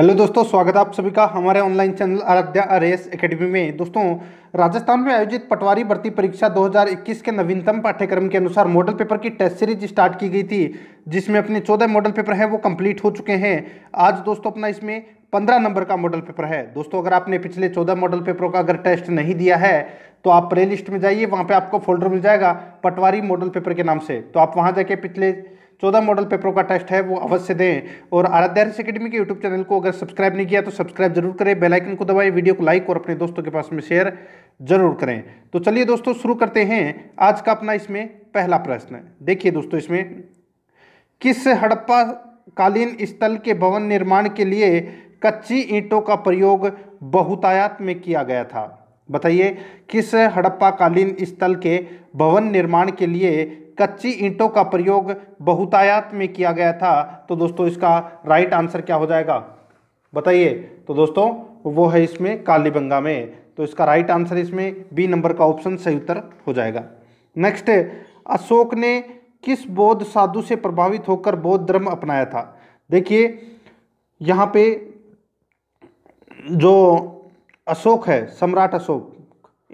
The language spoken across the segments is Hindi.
हेलो दोस्तों स्वागत है आप सभी का हमारे online channel Aaradhya S academy में दोस्तों राजस्थान में आयोजित पटवारी भर्ती परीक्षा 2021 के नवीनतम पाठ्यक्रम के अनुसार मॉडल पेपर की टेस्ट सीरीज स्टार्ट की गई थी जिसमें अपने 14 मॉडल पेपर हैं वो कंप्लीट हो चुके हैं आज दोस्तों अपना इसमें पंद्रह नंबर का मॉडल पेपर है दोस्तों अगर आपने पिछले चौदह मॉडल पेपरों का अगर टेस्ट नहीं दिया है तो आप प्ले लिस्ट में जाइए वहाँ पर आपको फोल्डर मिल जाएगा पटवारी मॉडल पेपर के नाम से तो आप वहाँ जाके पिछले चौदह मॉडल पेपरों का टेस्ट है वो अवश्य दें और आराध्या अकेडमी के यूट्यूब चैनल को अगर सब्सक्राइब नहीं किया तो सब्सक्राइब जरूर करें बेलाइकन को दबाएं वीडियो को लाइक और अपने दोस्तों के पास में शेयर जरूर करें तो चलिए दोस्तों शुरू करते हैं आज का अपना इसमें पहला प्रश्न देखिए दोस्तों इसमें किस हड़प्पा कालीन स्थल के भवन निर्माण के लिए कच्ची ईंटों का प्रयोग बहुतायात में किया गया था बताइए किस हड़प्पा कालीन स्थल के भवन निर्माण के लिए कच्ची ईंटों का प्रयोग बहुतायात में किया गया था तो दोस्तों इसका राइट आंसर क्या हो जाएगा बताइए तो दोस्तों वो है इसमें कालीबंगा में तो इसका राइट आंसर इसमें बी नंबर का ऑप्शन सही उत्तर हो जाएगा नेक्स्ट अशोक ने किस बौद्ध साधु से प्रभावित होकर बौद्ध धर्म अपनाया था देखिए यहाँ पे जो अशोक है सम्राट अशोक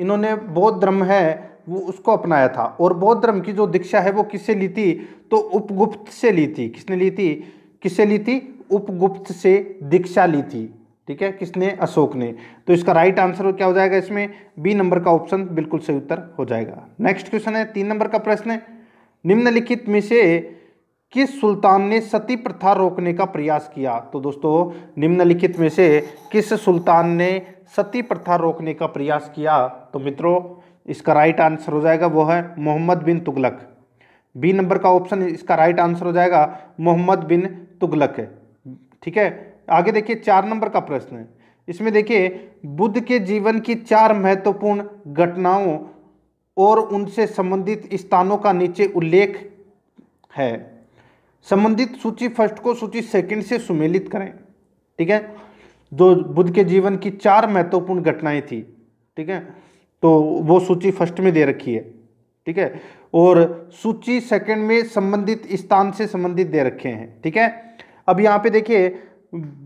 इन्होंने बौद्ध धर्म है वो उसको अपनाया था और बौद्ध धर्म की जो दीक्षा है वो किससे ली थी तो उपगुप्त से ली थी किसने ली थी किससे ली थी उपगुप्त से दीक्षा ली थी ठीक है किसने अशोक ने तो इसका राइट आंसर क्या हो जाएगा इसमें बी नंबर का ऑप्शन बिल्कुल सही उत्तर हो जाएगा नेक्स्ट क्वेश्चन है तीन नंबर का प्रश्न है निम्नलिखित में से किस सुल्तान ने सती प्रथा रोकने का प्रयास किया तो दोस्तों निम्नलिखित में से किस सुल्तान ने सती प्रथा रोकने का प्रयास किया तो मित्रों इसका राइट आंसर हो जाएगा वो है मोहम्मद बिन तुगलक बी नंबर का ऑप्शन इसका राइट आंसर हो जाएगा मोहम्मद बिन तुगलक है ठीक है आगे देखिए चार नंबर का प्रश्न है इसमें देखिए बुद्ध के जीवन की चार महत्वपूर्ण घटनाओं और उनसे संबंधित स्थानों का नीचे उल्लेख है संबंधित सूची फर्स्ट को सूची सेकंड से सुमेलित करें ठीक है जो बुद्ध के जीवन की चार महत्वपूर्ण घटनाएं थी ठीक है तो वो सूची फर्स्ट में दे रखी है ठीक है और सूची सेकंड में संबंधित स्थान से संबंधित दे रखे हैं ठीक है अब यहाँ पे देखिए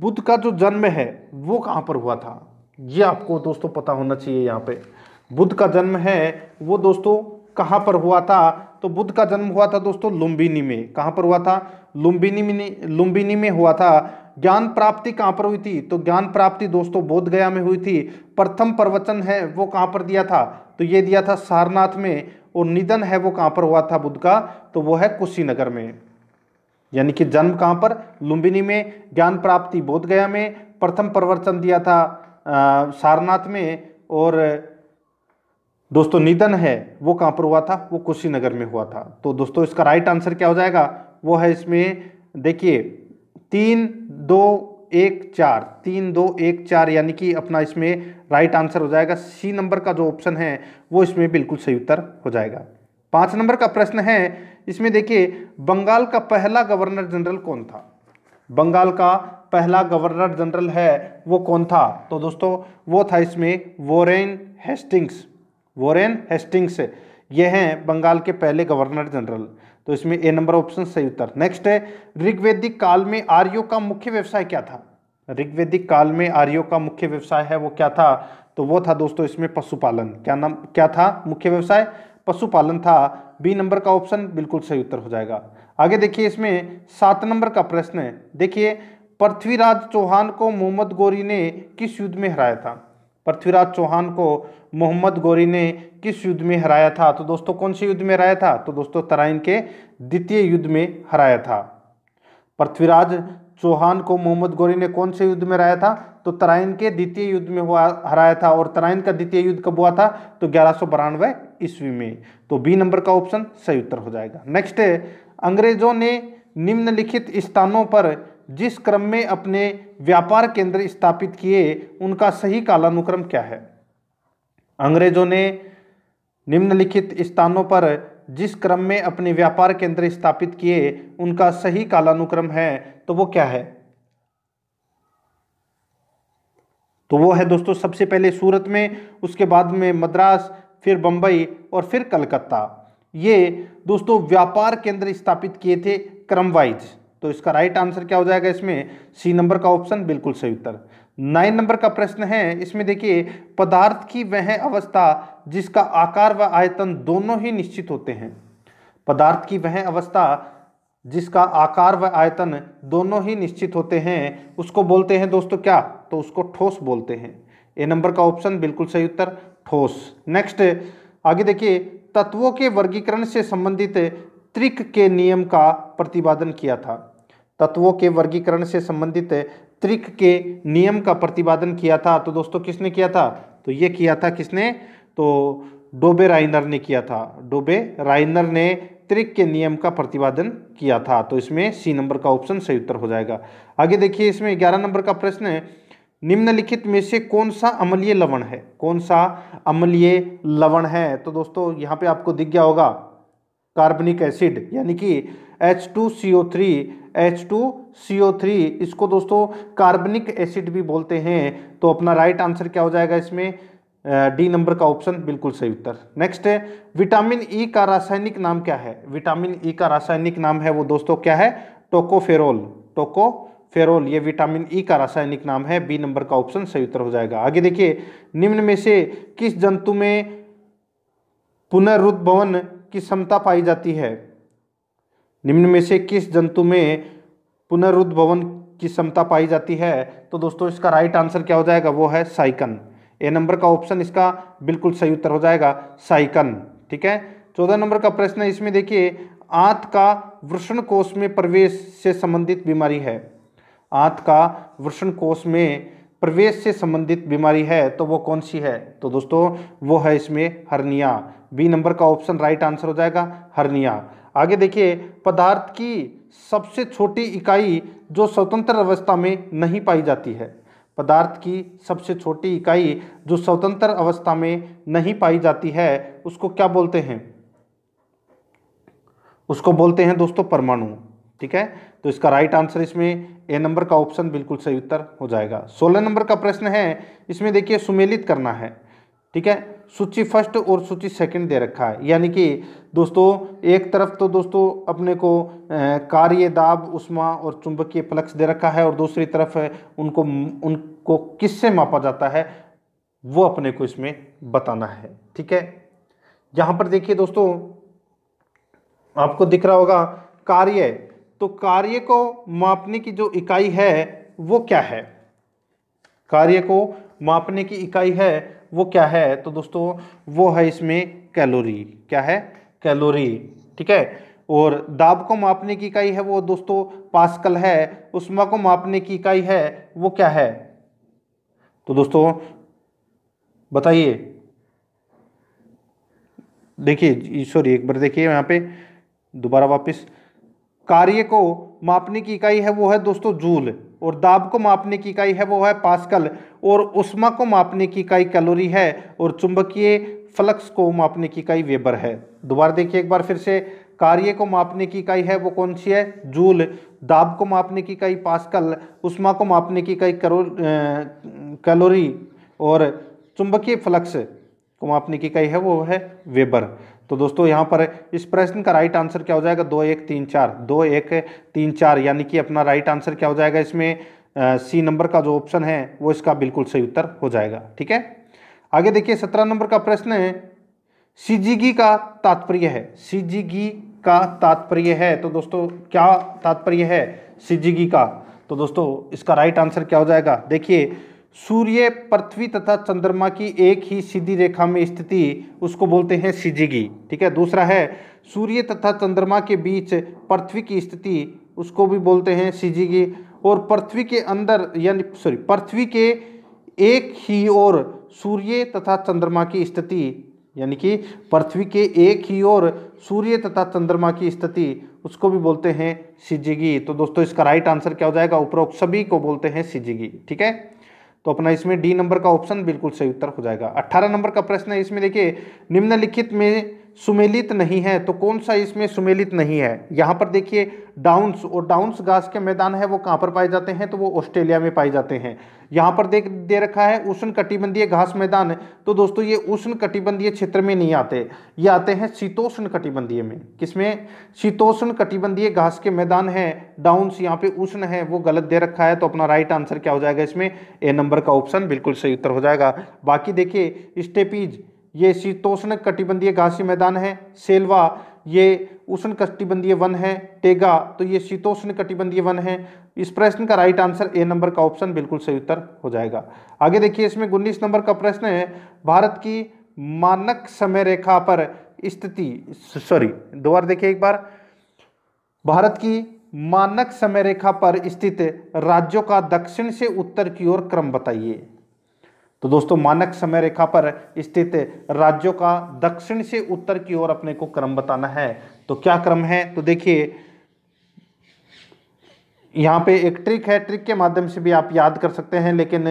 बुद्ध का जो जन्म है वो कहाँ पर हुआ था ये आपको दोस्तों पता होना चाहिए यहाँ पे बुद्ध का जन्म है वो दोस्तों कहाँ पर हुआ था तो बुद्ध का जन्म हुआ था दोस्तों लुम्बिनी में कहाँ पर हुआ था लुम्बिनी में लुम्बिनी में हुआ था ज्ञान प्राप्ति कहाँ पर हुई थी तो ज्ञान प्राप्ति दोस्तों बोध गया में हुई थी प्रथम प्रवचन है वो कहाँ पर दिया था तो ये दिया था सारनाथ में और निधन है वो कहाँ पर हुआ था बुद्ध का तो वो है कुशीनगर में यानी कि जन्म कहाँ पर लुम्बिनी में ज्ञान प्राप्ति बोधगया में प्रथम प्रवचन दिया था आ, सारनाथ में और दोस्तों निधन है वो कहाँ पर हुआ था वो कुशीनगर में हुआ था तो दोस्तों इसका राइट आंसर क्या हो जाएगा वो है इसमें देखिए तीन दो एक चार तीन दो एक चार यानी कि अपना इसमें राइट आंसर हो जाएगा सी नंबर का जो ऑप्शन है वो इसमें बिल्कुल सही उत्तर हो जाएगा पांच नंबर का प्रश्न है इसमें देखिए बंगाल का पहला गवर्नर जनरल कौन था बंगाल का पहला गवर्नर जनरल है वो कौन था तो दोस्तों वो था इसमें वॉरेन हेस्टिंग्स वॉरेन हेस्टिंग्स ये हैं बंगाल के पहले गवर्नर जनरल तो इसमें ए नंबर ऑप्शन सही उत्तर नेक्स्ट है ऋग्वेदिक काल में आर्यो का मुख्य व्यवसाय क्या था ऋग्वेदिक काल में आर्यो का मुख्य व्यवसाय है वो क्या था तो वो था दोस्तों इसमें पशुपालन क्या नाम क्या था मुख्य व्यवसाय पशुपालन था बी नंबर का ऑप्शन बिल्कुल सही उत्तर हो जाएगा आगे देखिए इसमें सात नंबर का प्रश्न है देखिए पृथ्वीराज चौहान को मोहम्मद गोरी ने किस युद्ध में हराया था पृथ्वीराज चौहान को मोहम्मद गोरी ने किस युद्ध में हराया था तो दोस्तों कौन से युद्ध में हराया था तो दोस्तों तराइन के द्वितीय युद्ध में हराया था पृथ्वीराज चौहान को मोहम्मद गोरी ने कौन से युद्ध में हराया था तो तराइन के द्वितीय युद्ध में हुआ हराया था और तराइन का द्वितीय युद्ध कब हुआ था तो ग्यारह ईस्वी में तो बी नंबर का ऑप्शन सही उत्तर हो जाएगा नेक्स्ट अंग्रेजों ने निम्नलिखित स्थानों पर जिस क्रम में अपने व्यापार केंद्र स्थापित किए उनका सही कालानुक्रम क्या है अंग्रेजों ने निम्नलिखित स्थानों पर जिस क्रम में अपने व्यापार केंद्र स्थापित किए उनका सही कालानुक्रम है तो वो क्या है तो वो है दोस्तों सबसे पहले सूरत में उसके बाद में मद्रास फिर बम्बई और फिर कलकत्ता ये दोस्तों व्यापार केंद्र स्थापित किए थे क्रमवाइज तो इसका राइट आंसर क्या हो जाएगा इसमें सी नंबर का ऑप्शन बिल्कुल सही उत्तर नाइन नंबर का प्रश्न है इसमें देखिए पदार्थ की वह अवस्था जिसका आकार व आयतन दोनों ही निश्चित होते हैं पदार्थ की वह अवस्था जिसका आकार व आयतन दोनों ही निश्चित होते हैं उसको बोलते हैं दोस्तों क्या तो उसको ठोस बोलते हैं ए नंबर का ऑप्शन बिल्कुल सही उत्तर ठोस नेक्स्ट आगे देखिए तत्वों के वर्गीकरण से संबंधित त्रिक के नियम का प्रतिपादन किया था तत्वों के वर्गीकरण से संबंधित त्रिक के नियम का प्रतिपादन किया था तो दोस्तों किसने किया था तो ये किया था किसने तो डोबे राइनर ने किया था डोबे राइनर ने त्रिक के नियम का प्रतिपादन किया था तो इसमें सी नंबर का ऑप्शन सही उत्तर हो जाएगा आगे देखिए इसमें ग्यारह नंबर का प्रश्न है निम्नलिखित में से कौन सा अम्लीय लवण है कौन सा अम्लीय लवण है तो दोस्तों यहाँ पे आपको दिख गया होगा कार्बनिक एसिड यानी कि H two C O three H two C O three इसको दोस्तों कार्बनिक एसिड भी बोलते हैं तो अपना राइट आंसर क्या हो जाएगा इसमें डी नंबर का ऑप्शन बिल्कुल सही उत्तर नेक्स्ट है विटामिन ई e का रासायनिक नाम क्या है विटामिन ई e का रासायनिक नाम है वो दोस्तों क्या है टोकोफेरोल टोकोफेरोल ये विटामिन ई e का रासायनिक नाम है बी नंबर का ऑप्शन सही उत्तर हो जाएगा आगे देखिए निम्न में से किस जंतु में पुनरुद्भवन की क्षमता पाई जाती है निम्न में से किस जंतु में पुनरुद्भवन की क्षमता पाई जाती है तो दोस्तों इसका राइट आंसर क्या हो जाएगा वो है साइकन ए नंबर का ऑप्शन इसका बिल्कुल सही उत्तर हो जाएगा साइकन ठीक है चौदह नंबर का प्रश्न है इसमें देखिए आंत का वृषण कोष में प्रवेश से संबंधित बीमारी है आंत का वृषण कोष में प्रवेश से संबंधित बीमारी है तो वो कौन सी है तो दोस्तों वो है इसमें हर्निया बी नंबर का ऑप्शन राइट आंसर हो जाएगा हर्निया आगे देखिए पदार्थ की सबसे छोटी इकाई जो स्वतंत्र अवस्था में नहीं पाई जाती है पदार्थ की सबसे छोटी इकाई जो स्वतंत्र अवस्था में नहीं पाई जाती है उसको क्या बोलते हैं उसको बोलते हैं दोस्तों परमाणु ठीक है तो इसका राइट आंसर इसमें ए नंबर का ऑप्शन बिल्कुल सही उत्तर हो जाएगा सोलह नंबर का प्रश्न है इसमें देखिए सुमेलित करना है ठीक है सूची फर्स्ट और सूची सेकंड दे रखा है यानी कि दोस्तों एक तरफ तो दोस्तों अपने को कार्य दाब उष्मा और चुंबकीय फ्लक्स दे रखा है और दूसरी तरफ उनको उनको किससे मापा जाता है वो अपने को इसमें बताना है ठीक है यहाँ पर देखिए दोस्तों आपको दिख रहा होगा कार्य तो कार्य को मापने की जो इकाई है वो क्या है कार्य को मापने की इकाई है वो क्या है तो दोस्तों वो है इसमें कैलोरी क्या है कैलोरी ठीक है और दाब को मापने की इकाई है वो दोस्तों पास्कल है उष्मा को मापने की इकाई है वो क्या है तो दोस्तों बताइए देखिए सॉरी एक बार देखिए यहाँ पे दोबारा वापस कार्य को मापने की इकाई है वो है दोस्तों जूल और दाब को मापने की इकाई है वो है पास्कल और उष्मा को मापने की इकाई कैलोरी है और चुंबकीय फ्लक्स को मापने की इकाई वेबर है दोबारा देखिए एक बार फिर से कार्य को मापने की इकाई है वो कौन सी है जूल दाब को मापने की इकाई पास्कल उष्मा को मापने की इकाई कैलोरी और चुंबकीय फ्लक्स को मापने की इकाई है वो है वेबर तो दोस्तों यहाँ पर इस प्रश्न का राइट आंसर क्या हो जाएगा दो एक तीन चार दो एक तीन चार यानी कि अपना राइट आंसर क्या हो जाएगा इसमें सी नंबर का जो ऑप्शन है वो इसका बिल्कुल सही उत्तर हो जाएगा ठीक है आगे देखिए सत्रह नंबर का प्रश्न है सीजीगी का तात्पर्य है सीजीगी का तात्पर्य है तो दोस्तों क्या तात्पर्य है सीजीगी का तो दोस्तों इसका राइट आंसर क्या हो जाएगा देखिए सूर्य पृथ्वी तथा चंद्रमा की एक ही सीधी रेखा में स्थिति उसको बोलते हैं सिजिगी ठीक है दूसरा है सूर्य तथा चंद्रमा के बीच पृथ्वी की स्थिति उसको भी बोलते हैं सिजिगी और पृथ्वी के अंदर यानी सॉरी पृथ्वी के एक ही ओर सूर्य तथा चंद्रमा की स्थिति यानी कि पृथ्वी के एक ही ओर सूर्य तथा चंद्रमा की स्थिति उसको भी बोलते हैं सिजिगी तो दोस्तों इसका राइट आंसर क्या हो जाएगा उपरोक्त सभी को बोलते हैं सिजिगी ठीक है तो अपना इसमें डी नंबर का ऑप्शन बिल्कुल सही उत्तर हो जाएगा अट्ठारह नंबर का प्रश्न है इसमें देखिए निम्नलिखित में सुमेलित नहीं है तो कौन सा इसमें सुमेलित नहीं है यहाँ पर देखिए डाउन्स और डाउन्स घास के मैदान है वो कहाँ पर पाए जाते हैं तो वो ऑस्ट्रेलिया में पाए जाते हैं यहाँ पर देख दे रखा है उष्ण कटिबंधीय घास मैदान तो दोस्तों ये उष्ण कटिबंधीय क्षेत्र में नहीं आते ये आते हैं शीतोष्ण कटिबंधीय में किसमें शीतोष्ण कटिबंधीय घास के मैदान है डाउन्स यहाँ पे उष्ण है वो गलत दे रखा है तो अपना राइट आंसर क्या हो जाएगा इसमें ए नंबर का ऑप्शन बिल्कुल सही उत्तर हो जाएगा बाकी देखिए स्टेपीज ये शीतोष्ण कटिबंधीय घासी मैदान है सेलवा ये उष्ण कटिबंधीय वन है टेगा तो ये शीतोष्ण कटिबंधीय वन है इस प्रश्न का राइट आंसर ए नंबर का ऑप्शन बिल्कुल सही उत्तर हो जाएगा आगे देखिए इसमें उन्नीस नंबर का प्रश्न है भारत की मानक समय रेखा पर स्थिति सॉरी दो बार देखिए एक बार भारत की मानक समय रेखा पर स्थित राज्यों का दक्षिण से उत्तर की ओर क्रम बताइए तो दोस्तों मानक समय रेखा पर स्थित राज्यों का दक्षिण से उत्तर की ओर अपने को क्रम बताना है तो क्या क्रम है तो देखिए यहाँ पे एक ट्रिक है ट्रिक के माध्यम से भी आप याद कर सकते हैं लेकिन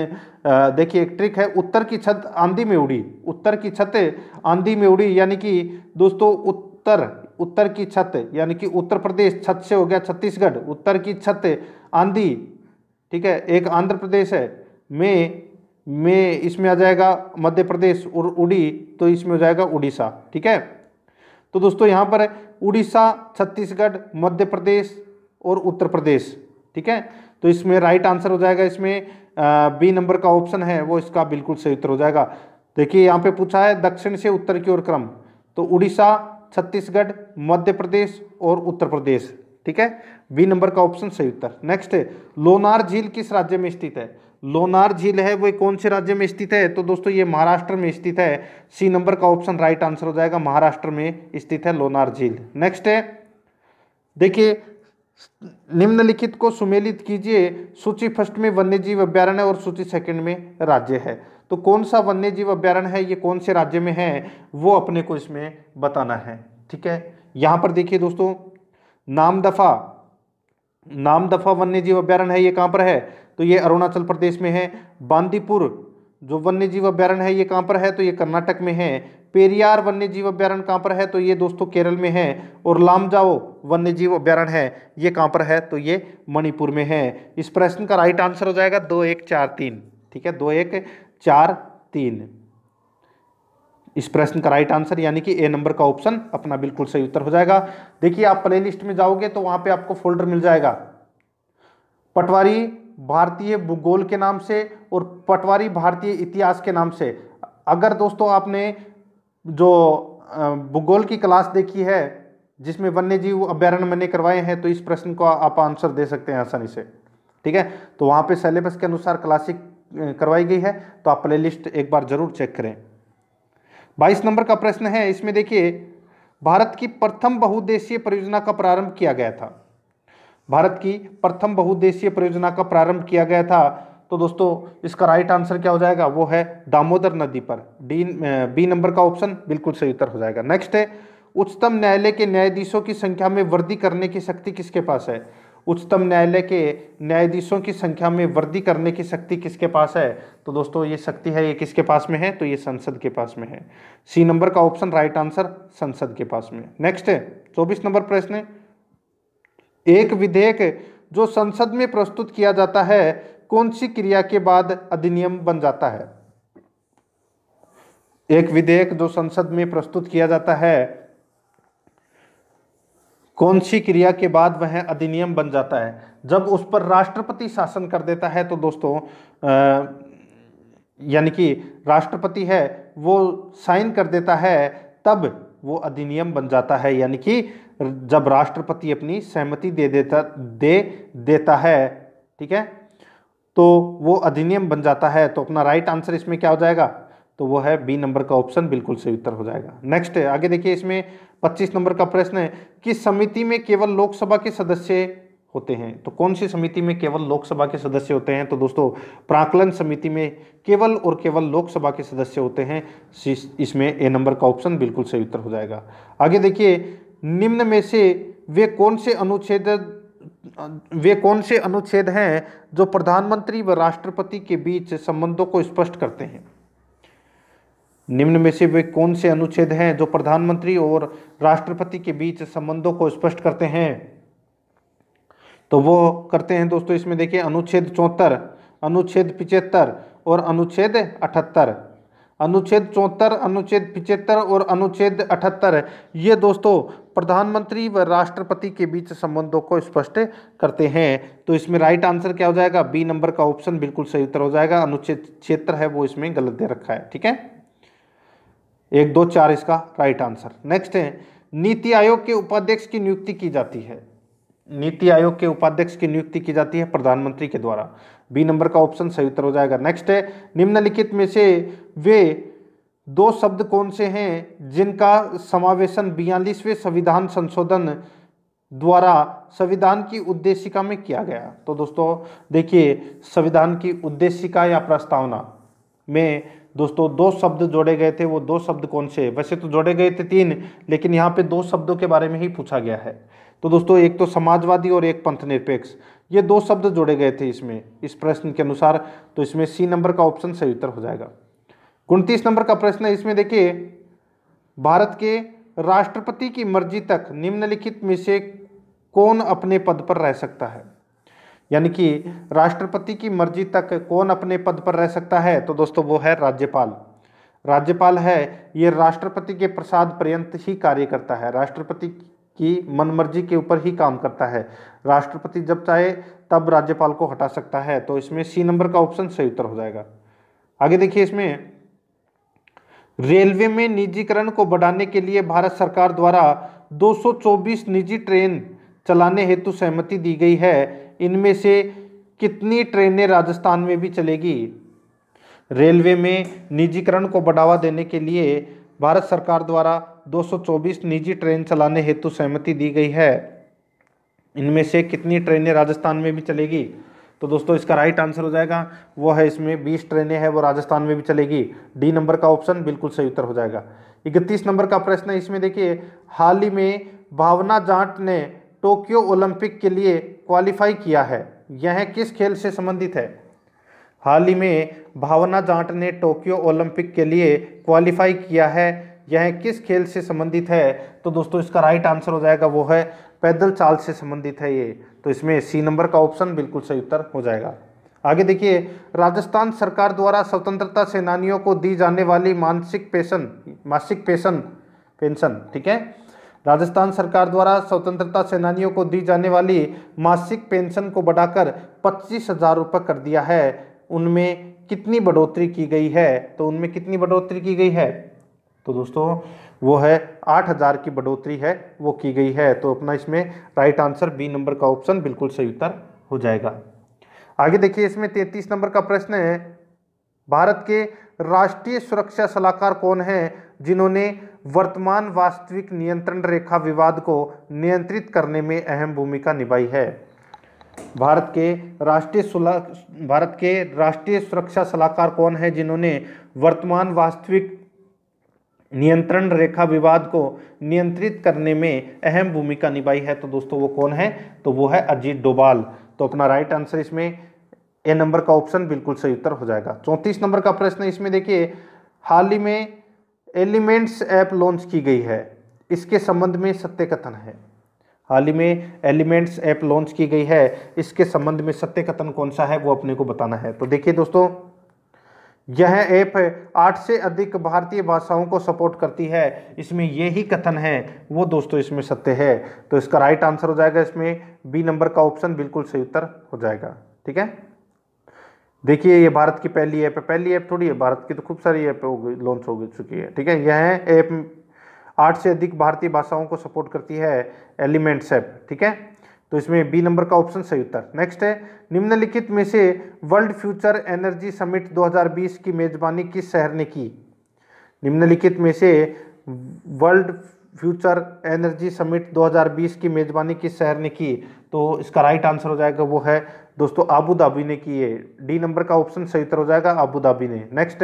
देखिए एक ट्रिक है उत्तर की छत आंधी में उड़ी उत्तर की छत आंधी में उड़ी यानी कि दोस्तों उत्तर उत्तर की छत यानी कि उत्तर प्रदेश छत से हो गया छत्तीसगढ़ उत्तर की छत आंधी ठीक है एक आंध्र प्रदेश है में में इसमें आ जाएगा मध्य प्रदेश और उड़ी तो इसमें हो जाएगा उड़ीसा ठीक है तो दोस्तों यहाँ पर उड़ीसा छत्तीसगढ़ मध्य प्रदेश और उत्तर प्रदेश ठीक है तो इसमें राइट आंसर हो जाएगा इसमें बी नंबर का ऑप्शन है वो इसका बिल्कुल सही उत्तर हो जाएगा देखिए यहाँ पे पूछा है दक्षिण से उत्तर की ओर क्रम तो उड़ीसा छत्तीसगढ़ मध्य प्रदेश और उत्तर प्रदेश ठीक है बी नंबर का ऑप्शन सही उत्तर नेक्स्ट लोनार झील किस राज्य में स्थित है लोनार झील है वो कौन से राज्य में स्थित है तो दोस्तों ये महाराष्ट्र में स्थित है सी नंबर का ऑप्शन राइट आंसर हो जाएगा महाराष्ट्र में स्थित है लोनार झील नेक्स्ट है देखिए निम्नलिखित को सुमेलित कीजिए सूची फर्स्ट में वन्यजीव अभ्यारण्य और सूची सेकंड में राज्य है तो कौन सा वन्यजीव अभ्यारण्य है ये कौन से राज्य में है वो अपने को इसमें बताना है ठीक है यहां पर देखिए दोस्तों नाम दफा नाम दफा वन्य जीव अभ्यारण्य है ये कहां पर है तो ये अरुणाचल प्रदेश में है बांदीपुर जो वन्य जीव अभ्यारण्य है ये कहाँ पर है तो ये कर्नाटक में है पेरियार वन्य जीव अभ्यारण्य कहाँ पर है तो ये दोस्तों केरल में है और लामजाओ वन्य जीव अभ्यारण्य है ये कहाँ पर है तो ये मणिपुर में है इस प्रश्न का राइट आंसर हो जाएगा दो एक चार तीन ठीक है दो एक चार तीन इस प्रश्न का राइट आंसर यानी कि ए नंबर का ऑप्शन अपना बिल्कुल सही उत्तर हो जाएगा देखिए आप प्ले में जाओगे तो वहां पर आपको फोल्डर मिल जाएगा पटवारी भारतीय भूगोल के नाम से और पटवारी भारतीय इतिहास के नाम से अगर दोस्तों आपने जो भूगोल की क्लास देखी है जिसमें वन्य जीव अभ्यारण्य मैंने करवाए हैं तो इस प्रश्न को आप आंसर दे सकते हैं आसानी से ठीक है तो वहाँ पे सिलेबस के अनुसार क्लासिक करवाई गई है तो आप प्लेलिस्ट एक बार जरूर चेक करें बाईस नंबर का प्रश्न है इसमें देखिए भारत की प्रथम बहुद्देशीय परियोजना का प्रारंभ किया गया था भारत की प्रथम बहुद्देशीय परियोजना का प्रारंभ किया गया था तो दोस्तों इसका राइट आंसर क्या हो जाएगा वो है दामोदर नदी पर डी बी नंबर का ऑप्शन बिल्कुल सही उत्तर हो जाएगा नेक्स्ट है उच्चतम न्यायालय के न्यायाधीशों की संख्या में वृद्धि करने की शक्ति किसके पास है उच्चतम न्यायालय के न्यायाधीशों की संख्या में वृद्धि करने की शक्ति किसके पास है तो दोस्तों ये शक्ति है ये किसके पास में है तो ये संसद के पास में है सी नंबर का ऑप्शन राइट आंसर संसद के पास में नेक्स्ट है चौबीस नंबर प्रश्न है एक विधेयक जो संसद में प्रस्तुत किया जाता है कौन सी क्रिया के बाद अधिनियम बन जाता है एक विधेयक जो संसद में प्रस्तुत किया जाता है कौन सी क्रिया के बाद वह अधिनियम बन जाता है जब उस पर राष्ट्रपति शासन कर देता है तो दोस्तों यानी कि राष्ट्रपति है वो साइन कर देता है तब वो अधिनियम बन जाता है यानी कि जब राष्ट्रपति अपनी सहमति दे देता दे देता है ठीक है तो वो अधिनियम बन जाता है तो अपना राइट आंसर इसमें क्या हो जाएगा तो वो है बी नंबर का ऑप्शन बिल्कुल सही उत्तर हो जाएगा नेक्स्ट आगे देखिए इसमें 25 नंबर का प्रश्न है कि समिति में केवल लोकसभा के सदस्य होते हैं तो कौन सी समिति में केवल लोकसभा के सदस्य होते हैं तो दोस्तों प्राकलन समिति में केवल और केवल लोकसभा के सदस्य होते हैं इसमें ए नंबर का ऑप्शन बिल्कुल सही उत्तर हो जाएगा आगे देखिए निम्न में से वे कौन से अनुच्छेद वे कौन से अनुच्छेद हैं जो प्रधानमंत्री व राष्ट्रपति के बीच संबंधों को स्पष्ट करते हैं निम्न में से वे कौन से अनुच्छेद हैं जो प्रधानमंत्री और राष्ट्रपति के बीच संबंधों को स्पष्ट करते हैं तो वो करते हैं दोस्तों इसमें देखिए अनुच्छेद चौहत्तर अनुच्छेद पिचहत्तर और अनुच्छेद अठहत्तर अनुच्छेद चौहत्तर अनुच्छेद पिचहत्तर और अनुच्छेद अठहत्तर ये दोस्तों प्रधानमंत्री व राष्ट्रपति के बीच संबंधों को स्पष्ट करते हैं तो इसमें राइट आंसर क्या हो जाएगा बी नंबर का ऑप्शन बिल्कुल सही उत्तर हो जाएगा अनुच्छेद क्षेत्र है वो इसमें गलत दे रखा है ठीक है एक दो चार इसका राइट आंसर नेक्स्ट है नीति आयोग के उपाध्यक्ष की नियुक्ति की जाती है नीति आयोग के उपाध्यक्ष की नियुक्ति की जाती है प्रधानमंत्री के द्वारा बी नंबर का ऑप्शन सही उत्तर हो जाएगा नेक्स्ट है निम्नलिखित में से वे दो शब्द कौन से हैं जिनका समावेशन बयालीसवें संविधान संशोधन द्वारा संविधान की उद्देशिका में किया गया तो दोस्तों देखिए संविधान की उद्देशिका या प्रस्तावना में दोस्तों दो शब्द जोड़े गए थे वो दो शब्द कौन से वैसे तो जोड़े गए थे तीन लेकिन यहाँ पे दो शब्दों के बारे में ही पूछा गया है तो दोस्तों एक तो समाजवादी और एक पंथ निरपेक्ष ये दो शब्द जोड़े गए थे इसमें इस प्रश्न के अनुसार तो इसमें सी नंबर का ऑप्शन सही उत्तर हो जाएगा उनतीस नंबर का प्रश्न है इसमें देखिए भारत के राष्ट्रपति की मर्जी तक निम्नलिखित में से कौन अपने पद पर रह सकता है यानी कि राष्ट्रपति की मर्जी तक कौन अपने पद पर रह सकता है तो दोस्तों वो है राज्यपाल राज्यपाल है ये राष्ट्रपति के प्रसाद पर्यंत ही कार्य करता है राष्ट्रपति की मनमर्जी के ऊपर ही काम करता है राष्ट्रपति जब चाहे तब राज्यपाल को हटा सकता है तो इसमें सी नंबर का ऑप्शन सही उत्तर हो जाएगा आगे देखिए इसमें रेलवे में निजीकरण को बढ़ाने के लिए भारत सरकार द्वारा 224 निजी ट्रेन चलाने हेतु सहमति दी गई है इनमें से कितनी ट्रेनें राजस्थान में भी चलेगी रेलवे में निजीकरण को बढ़ावा देने के लिए भारत सरकार द्वारा 224 निजी ट्रेन चलाने हेतु सहमति दी गई है इनमें से कितनी ट्रेनें राजस्थान में भी चलेगी तो दोस्तों इसका राइट आंसर हो जाएगा वो है इसमें बीस ट्रेनें हैं वो राजस्थान में भी चलेगी डी नंबर का ऑप्शन बिल्कुल सही उत्तर हो जाएगा इकतीस नंबर का प्रश्न है इसमें देखिए हाल ही में भावना जाट ने टोक्यो ओलंपिक के लिए क्वालिफाई किया है यह किस खेल से संबंधित है हाल ही में भावना जाट ने टोक्यो ओलंपिक के लिए क्वालिफाई किया है यह किस खेल से संबंधित है तो दोस्तों इसका राइट आंसर हो जाएगा वो है पैदल चाल से संबंधित है ये तो इसमें सी नंबर का ऑप्शन बिल्कुल सही उत्तर हो जाएगा आगे देखिए राजस्थान सरकार द्वारा स्वतंत्रता सेनानियों को दी जाने वाली मानसिक पेशन मासिक पेशन पेंशन ठीक है राजस्थान सरकार द्वारा स्वतंत्रता सेनानियों को दी जाने वाली मासिक पेंशन को बढ़ाकर पच्चीस हजार रुपये कर दिया है उनमें कितनी बढ़ोतरी की गई है तो उनमें कितनी बढ़ोतरी की गई है तो दोस्तों वो है आठ हज़ार की बढ़ोतरी है वो की गई है तो अपना इसमें राइट आंसर बी नंबर का ऑप्शन बिल्कुल सही उत्तर हो जाएगा आगे देखिए इसमें तैंतीस नंबर का प्रश्न है भारत के राष्ट्रीय सुरक्षा सलाहकार कौन हैं जिन्होंने वर्तमान वास्तविक नियंत्रण रेखा विवाद को नियंत्रित करने में अहम भूमिका निभाई है भारत के राष्ट्रीय भारत के राष्ट्रीय सुरक्षा सलाहकार कौन है जिन्होंने वर्तमान वास्तविक नियंत्रण रेखा विवाद को नियंत्रित करने में अहम भूमिका निभाई है तो दोस्तों वो कौन है तो वो है अजीत डोभाल तो अपना राइट आंसर इसमें ए नंबर का ऑप्शन बिल्कुल सही उत्तर हो जाएगा चौंतीस नंबर का प्रश्न इसमें देखिए हाल ही में एलिमेंट्स ऐप लॉन्च की गई है इसके संबंध में सत्य कथन है हाल ही में एलिमेंट्स ऐप लॉन्च की गई है इसके संबंध में सत्य कथन कौन सा है वो अपने को बताना है तो देखिए दोस्तों यह ऐप आठ से अधिक भारतीय भाषाओं को सपोर्ट करती है इसमें ये ही कथन है वो दोस्तों इसमें सत्य है तो इसका राइट आंसर हो जाएगा इसमें बी नंबर का ऑप्शन बिल्कुल सही उत्तर हो जाएगा ठीक है देखिए ये भारत की पहली ऐप है पहली ऐप थोड़ी है भारत की तो खूब सारी ऐप लॉन्च हो चुकी है ठीक है यह ऐप आठ से अधिक भारतीय भाषाओं को सपोर्ट करती है एलिमेंट्स ऐप ठीक है तो इसमें बी नंबर का ऑप्शन सही उत्तर नेक्स्ट है निम्नलिखित में से वर्ल्ड फ्यूचर एनर्जी समिट 2020 की मेजबानी किस शहर ने की निम्नलिखित में से वर्ल्ड फ्यूचर एनर्जी समिट 2020 की मेजबानी किस शहर ने की तो इसका राइट आंसर हो जाएगा वो है दोस्तों आबू धाबी ने की है डी नंबर का ऑप्शन सही उत्तर हो जाएगा आबू धाबी ने नेक्स्ट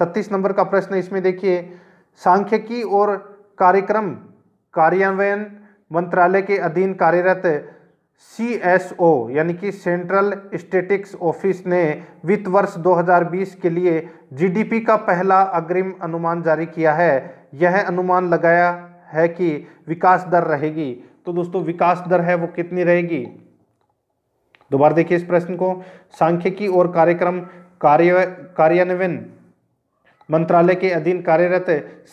छत्तीस नंबर का प्रश्न इसमें देखिए सांख्यिकी और कार्यक्रम कार्यान्वयन मंत्रालय के अधीन कार्यरत सी एस ओ यानी कि सेंट्रल स्टेटिक्स ऑफिस ने वित्त वर्ष 2020 के लिए जीडीपी का पहला अग्रिम अनुमान जारी किया है यह अनुमान लगाया है कि विकास दर रहेगी तो दोस्तों विकास दर है वो कितनी रहेगी दोबारा देखिए इस प्रश्न को सांख्यिकी और कार्यक्रम कार्य कार्यान्वयन मंत्रालय के अधीन कार्यरत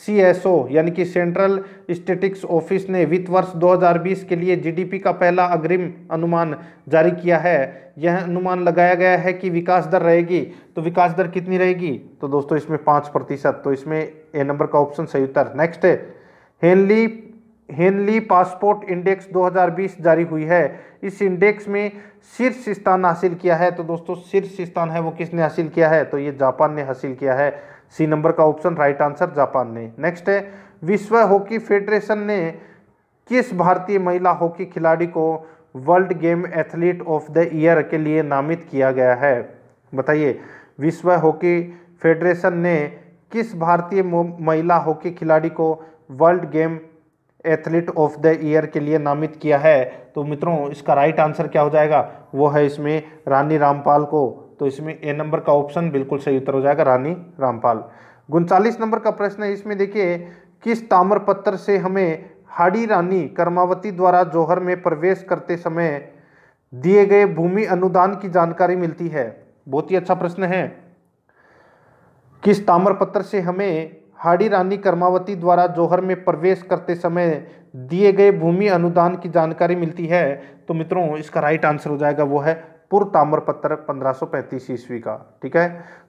सीएसओ यानी कि सेंट्रल स्टेटिक्स ऑफिस ने वित्त वर्ष 2020 के लिए जीडीपी का पहला अग्रिम अनुमान जारी किया है यह अनुमान लगाया गया है कि विकास दर रहेगी तो विकास दर कितनी रहेगी तो दोस्तों इसमें पाँच प्रतिशत तो इसमें ए नंबर का ऑप्शन सही उत्तर नेक्स्ट है हेनली हेनली पासपोर्ट इंडेक्स 2020 जारी हुई है इस इंडेक्स में शीर्ष स्थान हासिल किया है तो दोस्तों शीर्ष स्थान है वो किसने हासिल किया है तो ये जापान ने हासिल किया है सी नंबर का ऑप्शन राइट आंसर जापान ने नेक्स्ट है विश्व हॉकी फेडरेशन ने किस भारतीय महिला हॉकी खिलाड़ी को world game athlete of the year के लिए नामित किया गया है बताइए विश्व हॉकी फेडरेशन ने किस भारतीय महिला हॉकी खिलाड़ी को world game athlete of the year के लिए नामित किया है तो मित्रों इसका राइट आंसर क्या हो जाएगा वो है इसमें रानी रामपाल को तो इसमें ए नंबर का ऑप्शन बिल्कुल सही उत्तर हो जाएगा रानी रामपाल उनचालीस नंबर का प्रश्न है इसमें देखिए किस पत्र से हमें हाड़ी रानी कर्मावती द्वारा जोहर में प्रवेश करते समय दिए गए भूमि अनुदान की जानकारी मिलती है बहुत ही अच्छा प्रश्न है किस पत्र से हमें हाड़ी रानी कर्मावती द्वारा जोहर में प्रवेश करते समय दिए गए भूमि अनुदान की जानकारी मिलती है तो मित्रों इसका राइट आंसर हो जाएगा वो है पुर ताम्र पत्र पंद्रह ईस्वी का ठीक है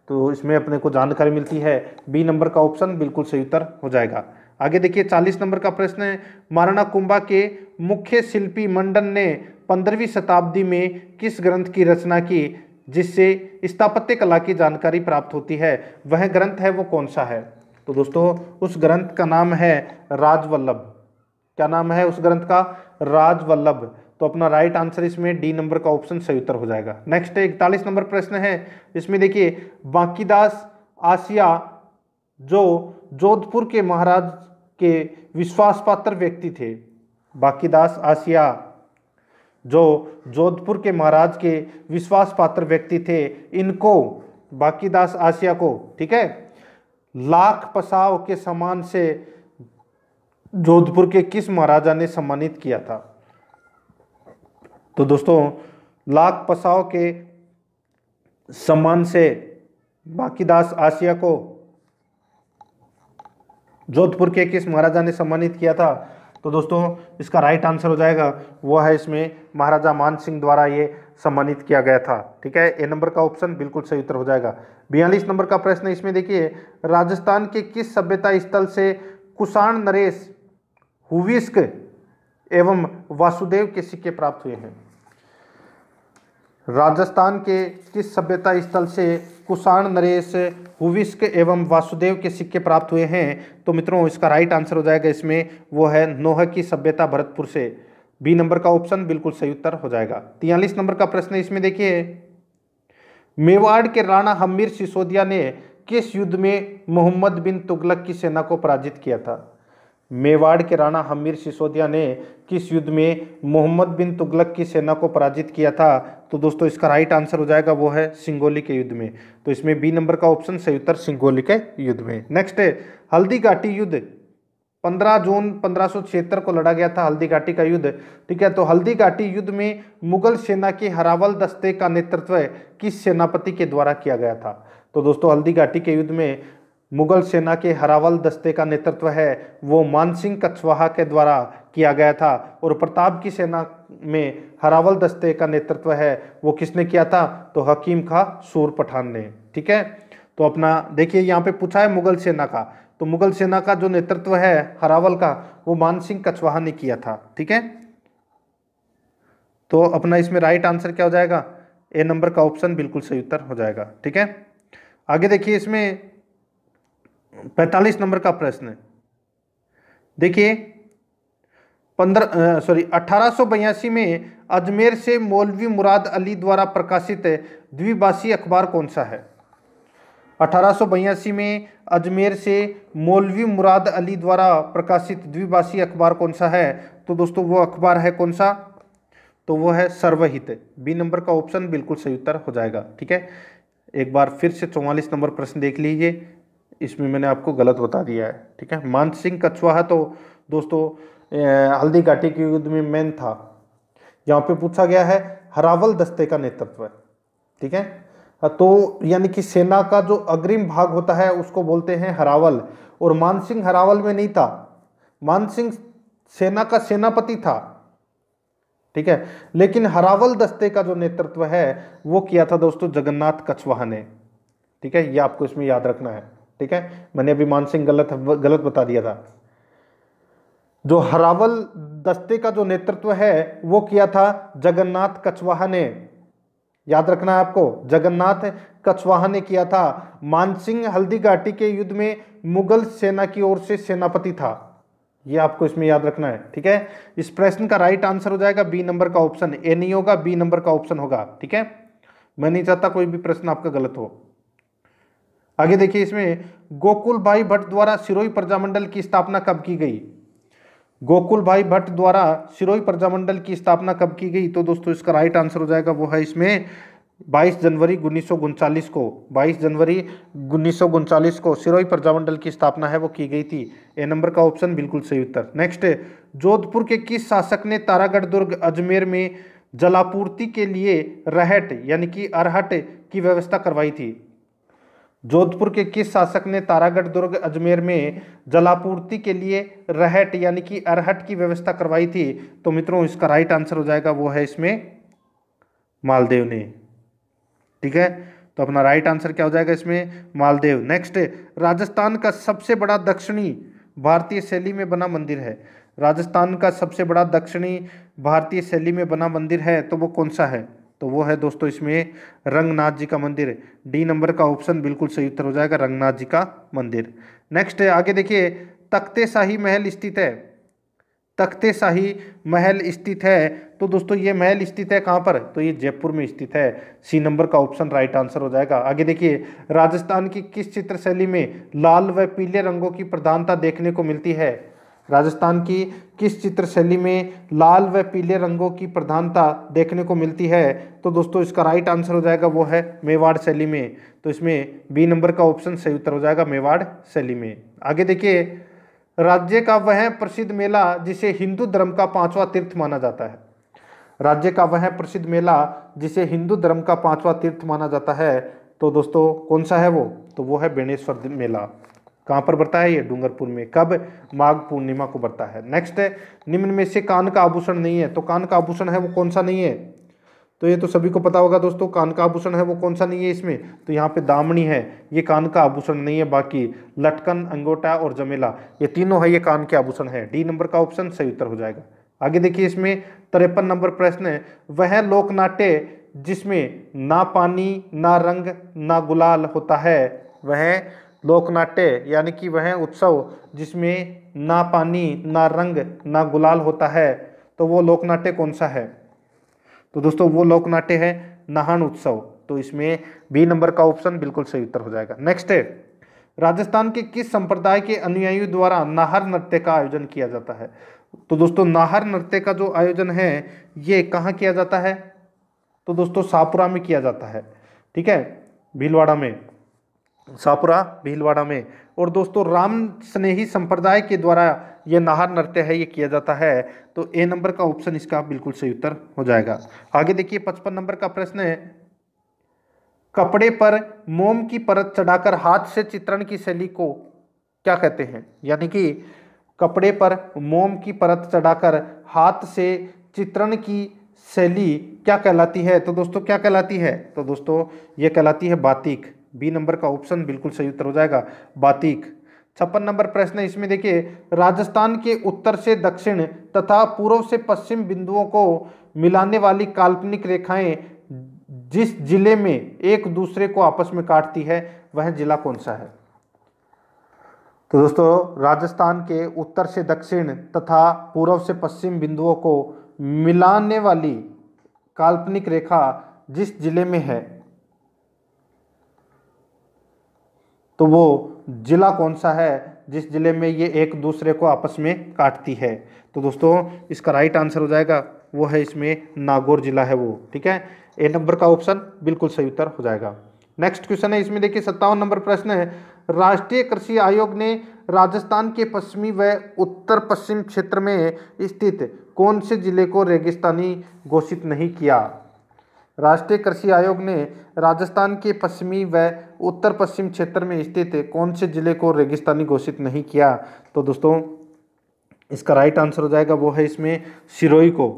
तो इसमें अपने को जानकारी मिलती है बी नंबर का ऑप्शन बिल्कुल सही उत्तर हो जाएगा आगे देखिए चालीस नंबर का प्रश्न है महाराणा कुंभा के मुख्य शिल्पी मंडन ने पंद्रहवीं शताब्दी में किस ग्रंथ की रचना की जिससे स्थापत्य कला की जानकारी प्राप्त होती है वह ग्रंथ है वो कौन सा है तो दोस्तों उस ग्रंथ का नाम है राजवल्लभ क्या नाम है उस ग्रंथ का राजवल्लभ तो अपना राइट आंसर इसमें डी नंबर का ऑप्शन सही उत्तर हो जाएगा नेक्स्ट इकतालीस नंबर प्रश्न है इसमें देखिए बांकीदास आसिया जो जोधपुर के महाराज के विश्वास पात्र व्यक्ति थे बाकीदास आसिया जो जोधपुर के महाराज के विश्वास पात्र व्यक्ति थे इनको बाकीदास आसिया को ठीक है लाख पसाव के सम्मान से जोधपुर के किस महाराजा ने सम्मानित किया था तो दोस्तों लाख पसाव के सम्मान से बाकीदास आसिया को जोधपुर के किस महाराजा ने सम्मानित किया था तो दोस्तों इसका राइट आंसर हो जाएगा वह है इसमें महाराजा मान सिंह द्वारा ये सम्मानित किया गया था ठीक है ए नंबर का ऑप्शन बिल्कुल सही उत्तर हो जाएगा बयालीस नंबर का प्रश्न इसमें देखिए राजस्थान के किस सभ्यता स्थल से कुषाण नरेश हुविस्क एवं वासुदेव के सिक्के प्राप्त हुए हैं राजस्थान के किस सभ्यता स्थल से कुषाण नरेश हुविस्क एवं वासुदेव के सिक्के प्राप्त हुए हैं तो मित्रों इसका राइट आंसर हो जाएगा इसमें वो है नोह की सभ्यता भरतपुर से बी नंबर का ऑप्शन बिल्कुल सही उत्तर हो जाएगा तियालीस नंबर का प्रश्न इसमें देखिए मेवाड़ के राणा हमीर सिसोदिया ने किस युद्ध में मोहम्मद बिन तुगलक की सेना को पराजित किया था मेवाड़ के राणा हमीर सिसोदिया ने किस युद्ध में मोहम्मद बिन तुगलक की सेना को पराजित किया था तो दोस्तों इसका राइट आंसर हो जाएगा वो है सिंगोली के युद्ध में तो इसमें बी नंबर का ऑप्शन सही उत्तर सिंगोली के युद्ध में नेक्स्ट है हल्दी घाटी युद्ध 15 जून पंद्रह को लड़ा गया था हल्दी घाटी का युद्ध ठीक है तो हल्दी घाटी युद्ध में मुगल सेना के हरावल दस्ते का नेतृत्व किस सेनापति के द्वारा किया गया था तो दोस्तों हल्दी घाटी के युद्ध में मुगल सेना के हरावल दस्ते का नेतृत्व है वो मानसिंह कछवाहा के द्वारा किया गया था और प्रताप की सेना में हरावल दस्ते का नेतृत्व है वो किसने किया था तो हकीम खा सूर पठान ने ठीक है तो अपना देखिए यहाँ पे पूछा है मुगल सेना का तो मुगल सेना का जो नेतृत्व है हरावल का वो मानसिंह कछवाहा ने किया था ठीक है तो अपना इसमें राइट आंसर क्या हो जाएगा ए नंबर का ऑप्शन बिल्कुल सही उत्तर हो जाएगा ठीक है आगे देखिए इसमें पैंतालीस नंबर का प्रश्न देखिए पंद्रह सॉरी अठारह में अजमेर से मौलवी मुराद अली द्वारा प्रकाशित द्विभाषी अखबार कौन सा है अठारह में अजमेर से मौलवी मुराद अली द्वारा प्रकाशित द्विभाषी अखबार कौन सा है तो दोस्तों वो अखबार है कौन सा तो वो है सर्वहित बी नंबर का ऑप्शन बिल्कुल सही उत्तर हो जाएगा ठीक है एक बार फिर से चौवालीस नंबर प्रश्न देख लीजिए इसमें मैंने आपको गलत बता दिया है ठीक है मान सिंह कछवाहा तो दोस्तों हल्दी घाटी के युद्ध में मेन था यहाँ पे पूछा गया है हरावल दस्ते का नेतृत्व है ठीक है हाँ, तो यानी कि सेना का जो अग्रिम भाग होता है उसको बोलते हैं हरावल और मान सिंह हरावल में नहीं था मान सिंह सेना का सेनापति था ठीक है लेकिन हरावल दस्ते का जो नेतृत्व है वो किया था दोस्तों जगन्नाथ कछवाहा ने ठीक है ये आपको इसमें याद रखना है ठीक है मैंने अभी मान सिंह गलत गलत बता दिया था जो हरावल दस्ते का जो नेतृत्व है वो किया था जगन्नाथ कछवाहा ने याद रखना है आपको जगन्नाथ कछवाहा ने किया था मानसिंह हल्दी घाटी के युद्ध में मुगल सेना की ओर से सेनापति था ये आपको इसमें याद रखना है ठीक है इस प्रश्न का राइट आंसर हो जाएगा बी नंबर का ऑप्शन ए नहीं होगा बी नंबर का ऑप्शन होगा ठीक है मैं नहीं चाहता कोई भी प्रश्न आपका गलत हो आगे देखिए इसमें गोकुल भाई भट्ट द्वारा सिरोही प्रजामंडल की स्थापना कब की गई गोकुल भाई भट्ट द्वारा सिरोही प्रजामंडल की स्थापना कब की गई तो दोस्तों इसका राइट आंसर हो जाएगा वो है इसमें 22 जनवरी उन्नीस को 22 जनवरी उन्नीस को सिरोही प्रजामंडल की स्थापना है वो की गई थी ए नंबर का ऑप्शन बिल्कुल सही उत्तर नेक्स्ट जोधपुर के किस शासक ने तारागढ़ दुर्ग अजमेर में जलापूर्ति के लिए रहट यानी कि अरहट की व्यवस्था करवाई थी जोधपुर के किस शासक ने तारागढ़ दुर्ग अजमेर में जलापूर्ति के लिए रहट यानी कि अरहट की व्यवस्था करवाई थी तो मित्रों इसका राइट आंसर हो जाएगा वो है इसमें मालदेव ने ठीक है तो अपना राइट आंसर क्या हो जाएगा इसमें मालदेव नेक्स्ट राजस्थान का सबसे बड़ा दक्षिणी भारतीय शैली में बना मंदिर है राजस्थान का सबसे बड़ा दक्षिणी भारतीय शैली में बना मंदिर है तो वो कौन सा है तो वो है दोस्तों इसमें रंगनाथ जी का मंदिर डी नंबर का ऑप्शन बिल्कुल सही उत्तर हो जाएगा रंगनाथ जी का मंदिर नेक्स्ट आगे देखिए तख्ते शाही महल स्थित है तख्ते शाही महल स्थित है तो दोस्तों ये महल स्थित है कहाँ पर तो ये जयपुर में स्थित है सी नंबर का ऑप्शन राइट आंसर हो जाएगा आगे देखिए राजस्थान की किस चित्रशैली में लाल व पीले रंगों की प्रधानता देखने को मिलती है राजस्थान की किस चित्र शैली में लाल व पीले रंगों की प्रधानता देखने को मिलती है तो दोस्तों इसका राइट आंसर हो जाएगा वो है मेवाड़ शैली में तो इसमें बी नंबर का ऑप्शन सही उत्तर हो जाएगा मेवाड़ शैली में आगे देखिए राज्य का वह प्रसिद्ध मेला जिसे हिंदू धर्म का पांचवा तीर्थ माना जाता है राज्य का वह प्रसिद्ध मेला जिसे हिंदू धर्म का पांचवा तीर्थ माना जाता है तो दोस्तों कौन सा है वो तो वो है बेणेश्वर मेला कहाँ पर बढ़ता है ये डूंगरपुर में कब माघ पूर्णिमा को बढ़ता है नेक्स्ट है निम्न में से कान का आभूषण नहीं है तो कान का आभूषण है वो कौन सा नहीं है तो ये तो सभी को पता होगा दोस्तों कान का आभूषण है वो कौन सा नहीं है इसमें तो यहाँ पे दामनी है ये कान का आभूषण नहीं है बाकी लटकन अंगोटा और जमेला ये तीनों है ये कान के आभूषण है डी नंबर का ऑप्शन सही उत्तर हो जाएगा आगे देखिए इसमें तिरपन नंबर प्रश्न है वह लोकनाट्य जिसमें ना पानी ना रंग ना गुलाल होता है वह लोकनाट्य यानी कि वह उत्सव जिसमें ना पानी ना रंग ना गुलाल होता है तो वो लोकनाट्य कौन सा है तो दोस्तों वो लोकनाट्य है नहान उत्सव तो इसमें बी नंबर का ऑप्शन बिल्कुल सही उत्तर हो जाएगा नेक्स्ट है राजस्थान के किस संप्रदाय के अनुयायियों द्वारा नाहर नृत्य का आयोजन किया जाता है तो दोस्तों नाहर नृत्य का जो आयोजन है ये कहाँ किया जाता है तो दोस्तों सापुरा में किया जाता है ठीक है भीलवाड़ा में सापुरा भीलवाड़ा में और दोस्तों राम स्नेही संप्रदाय के द्वारा ये नाहर नृत्य है ये किया जाता है तो ए नंबर का ऑप्शन इसका बिल्कुल सही उत्तर हो जाएगा आगे देखिए पचपन नंबर का प्रश्न है कपड़े पर मोम की परत चढ़ाकर हाथ से चित्रण की शैली को क्या कहते हैं यानी कि कपड़े पर मोम की परत चढ़ाकर हाथ से चित्रण की शैली क्या कहलाती है तो दोस्तों क्या कहलाती है तो दोस्तों ये कहलाती है बातिक बी नंबर का ऑप्शन बिल्कुल सही उत्तर हो जाएगा बातिक छप्पन नंबर प्रश्न इसमें देखिए राजस्थान के उत्तर से दक्षिण तथा पूर्व से पश्चिम बिंदुओं को मिलाने वाली काल्पनिक रेखाएं जिस जिले में एक दूसरे को आपस में काटती है वह जिला कौन सा है तो दोस्तों राजस्थान के उत्तर से दक्षिण तथा पूर्व से पश्चिम बिंदुओं को मिलाने वाली काल्पनिक रेखा जिस जिले में है तो वो ज़िला कौन सा है जिस ज़िले में ये एक दूसरे को आपस में काटती है तो दोस्तों इसका राइट आंसर हो जाएगा वो है इसमें नागौर ज़िला है वो ठीक है ए नंबर का ऑप्शन बिल्कुल सही उत्तर हो जाएगा नेक्स्ट क्वेश्चन है इसमें देखिए सत्तावन नंबर प्रश्न है राष्ट्रीय कृषि आयोग ने राजस्थान के पश्चिमी व उत्तर पश्चिम क्षेत्र में स्थित कौन से जिले को रेगिस्तानी घोषित नहीं किया राष्ट्रीय कृषि आयोग ने राजस्थान के पश्चिमी व उत्तर पश्चिम क्षेत्र में स्थित कौन से जिले को रेगिस्तानी घोषित नहीं किया तो दोस्तों इसका राइट आंसर हो जाएगा वो है इसमें सिरोई को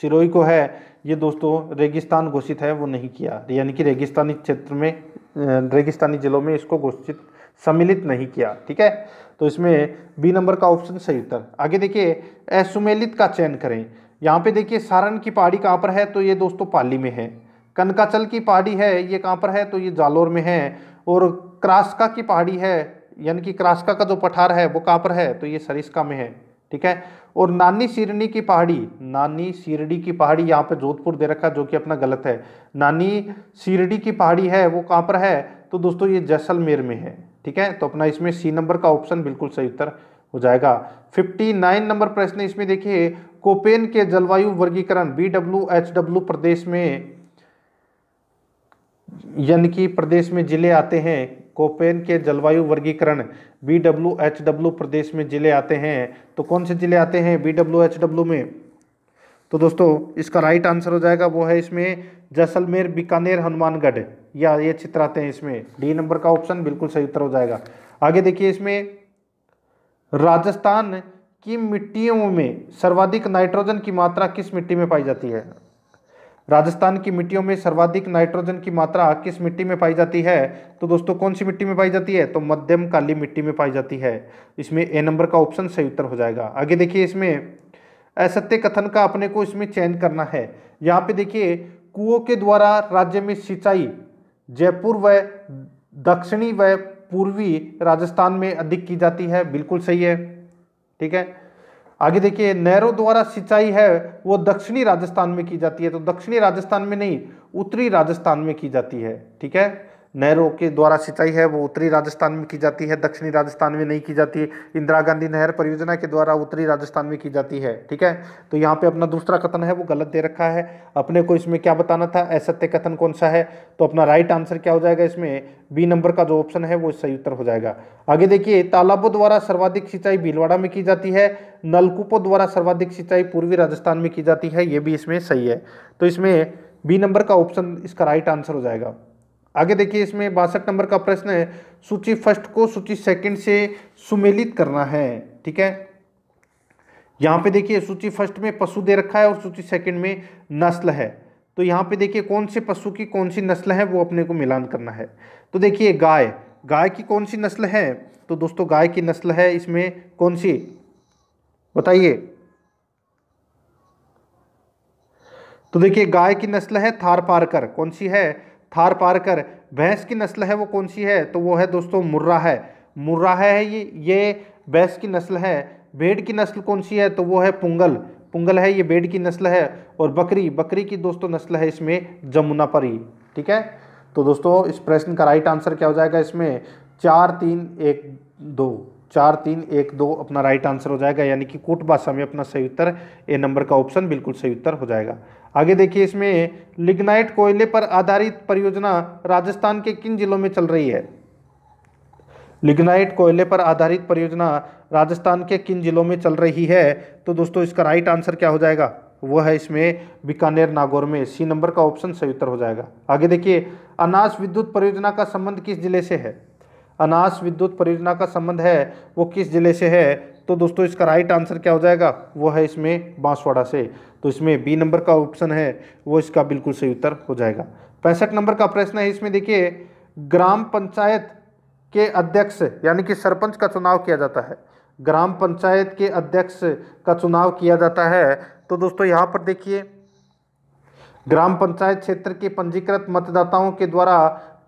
सिरोई को है ये दोस्तों रेगिस्तान घोषित है वो नहीं किया यानी कि रेगिस्तानी क्षेत्र में रेगिस्तानी जिलों में इसको घोषित सम्मिलित नहीं किया ठीक है तो इसमें बी नंबर का ऑप्शन सही उत्तर आगे देखिए असुमेलित का चयन करें यहाँ पे देखिए सारण की पहाड़ी कहाँ पर है तो ये दोस्तों पाली में है कनकाचल की पहाड़ी है ये कहाँ पर है तो ये जालोर में है और क्रासका की पहाड़ी है यानी कि क्रासका का जो पठार है वो कहाँ पर है तो ये सरिस्का में है ठीक है और नानी सीरनी की पहाड़ी नानी सिरडी की पहाड़ी यहाँ पे जोधपुर दे रखा जो कि अपना गलत है नानी सिरडी की पहाड़ी है वो कहाँ पर है तो दोस्तों ये जैसलमेर में है ठीक है तो अपना इसमें सी नंबर का ऑप्शन बिल्कुल सही उत्तर हो जाएगा 59 नंबर प्रश्न इसमें देखिए कोपेन के जलवायु वर्गीकरण बी डब्ल्यू एच डब्ल्यू प्रदेश में यानी कि प्रदेश में जिले आते हैं कोपेन के जलवायु वर्गीकरण बी डब्ल्यू एच डब्ल्यू प्रदेश में जिले आते हैं तो कौन से जिले आते हैं बी डब्ल्यू एच डब्ल्यू में तो दोस्तों इसका राइट आंसर हो जाएगा वो है इसमें जैसलमेर बीकानेर हनुमानगढ़ या ये चित्र आते हैं इसमें डी नंबर का ऑप्शन बिल्कुल सही उत्तर हो जाएगा आगे देखिए इसमें राजस्थान की मिट्टियों में सर्वाधिक नाइट्रोजन की मात्रा किस मिट्टी में पाई जाती है राजस्थान की मिट्टियों में सर्वाधिक नाइट्रोजन की मात्रा किस मिट्टी में पाई जाती है तो दोस्तों कौन सी मिट्टी में पाई जाती है तो मध्यम काली मिट्टी में पाई जाती है इसमें ए नंबर का ऑप्शन सही उत्तर हो जाएगा आगे देखिए इसमें असत्य कथन का अपने को इसमें चयन करना है यहाँ पे देखिए कुओं के द्वारा राज्य में सिंचाई जयपुर व दक्षिणी व पूर्वी राजस्थान में अधिक की जाती है बिल्कुल सही है ठीक है आगे देखिए नेहरो द्वारा सिंचाई है वो दक्षिणी राजस्थान में की जाती है तो दक्षिणी राजस्थान में नहीं उत्तरी राजस्थान में की जाती है ठीक है नहरों के द्वारा सिंचाई है वो उत्तरी राजस्थान में की जाती है दक्षिणी राजस्थान में नहीं की जाती है इंदिरा गांधी नहर परियोजना के द्वारा उत्तरी राजस्थान में की जाती है ठीक है तो यहाँ पे अपना दूसरा कथन है वो गलत दे रखा है अपने को इसमें क्या बताना था असत्य कथन कौन सा है तो अपना राइट आंसर क्या हो जाएगा इसमें बी नंबर का जो ऑप्शन है वो सही उत्तर हो जाएगा आगे देखिए तालाबों द्वारा सर्वाधिक सिंचाई भीलवाड़ा में की जाती है नलकूपों द्वारा सर्वाधिक सिंचाई पूर्वी राजस्थान में की जाती है ये भी इसमें सही है तो इसमें बी नंबर का ऑप्शन इसका राइट आंसर हो जाएगा आगे देखिए इसमें बासठ नंबर का प्रश्न है सूची फर्स्ट को सूची सेकंड से सुमेलित करना है ठीक है यहां पे देखिए सूची फर्स्ट में पशु दे रखा है और सूची सेकंड में नस्ल है तो यहां पे देखिए कौन से पशु की कौन सी नस्ल है वो अपने को मिलान करना है तो देखिए गाय गाय की कौन सी नस्ल है तो दोस्तों गाय की नस्ल है इसमें कौन सी बताइए तो देखिए गाय की नस्ल है थार पारकर कौन सी है थार पारकर भैंस की नस्ल है वो कौन सी है तो वो है दोस्तों मुर्रा है मुर्रा है ये ये भैंस की नस्ल है भेड़ की नस्ल कौन सी है तो वो है पुंगल पुंगल है ये भेड़ की नस्ल है और बकरी बकरी की दोस्तों नस्ल है इसमें जमुना परी ठीक है तो दोस्तों इस प्रश्न का राइट आंसर क्या हो जाएगा इसमें चार तीन एक दो चार तीन एक दो अपना राइट आंसर हो जाएगा यानी कि कोट भाषा में अपना सही उत्तर ए नंबर का ऑप्शन बिल्कुल सही उत्तर हो जाएगा आगे देखिए इसमें लिग्नाइट कोयले पर आधारित परियोजना राजस्थान के किन जिलों में चल रही है लिग्नाइट कोयले पर आधारित परियोजना राजस्थान के किन जिलों में चल रही है तो दोस्तों इसका राइट आंसर क्या हो जाएगा वह है इसमें बीकानेर नागौर में सी नंबर का ऑप्शन सही उत्तर हो जाएगा आगे देखिए अनाज विद्युत परियोजना का संबंध किस जिले से है अनाज विद्युत परियोजना का संबंध है वो किस जिले से है तो दोस्तों इसका राइट आंसर क्या हो जाएगा वो है इसमें बांसवाड़ा से तो इसमें बी नंबर का ऑप्शन है वो इसका बिल्कुल सही उत्तर हो जाएगा पैंसठ नंबर का प्रश्न है इसमें देखिए ग्राम पंचायत के अध्यक्ष यानी कि सरपंच का चुनाव किया जाता है ग्राम पंचायत के अध्यक्ष का चुनाव किया जाता है तो दोस्तों यहाँ पर देखिए ग्राम पंचायत क्षेत्र के पंजीकृत मतदाताओं के द्वारा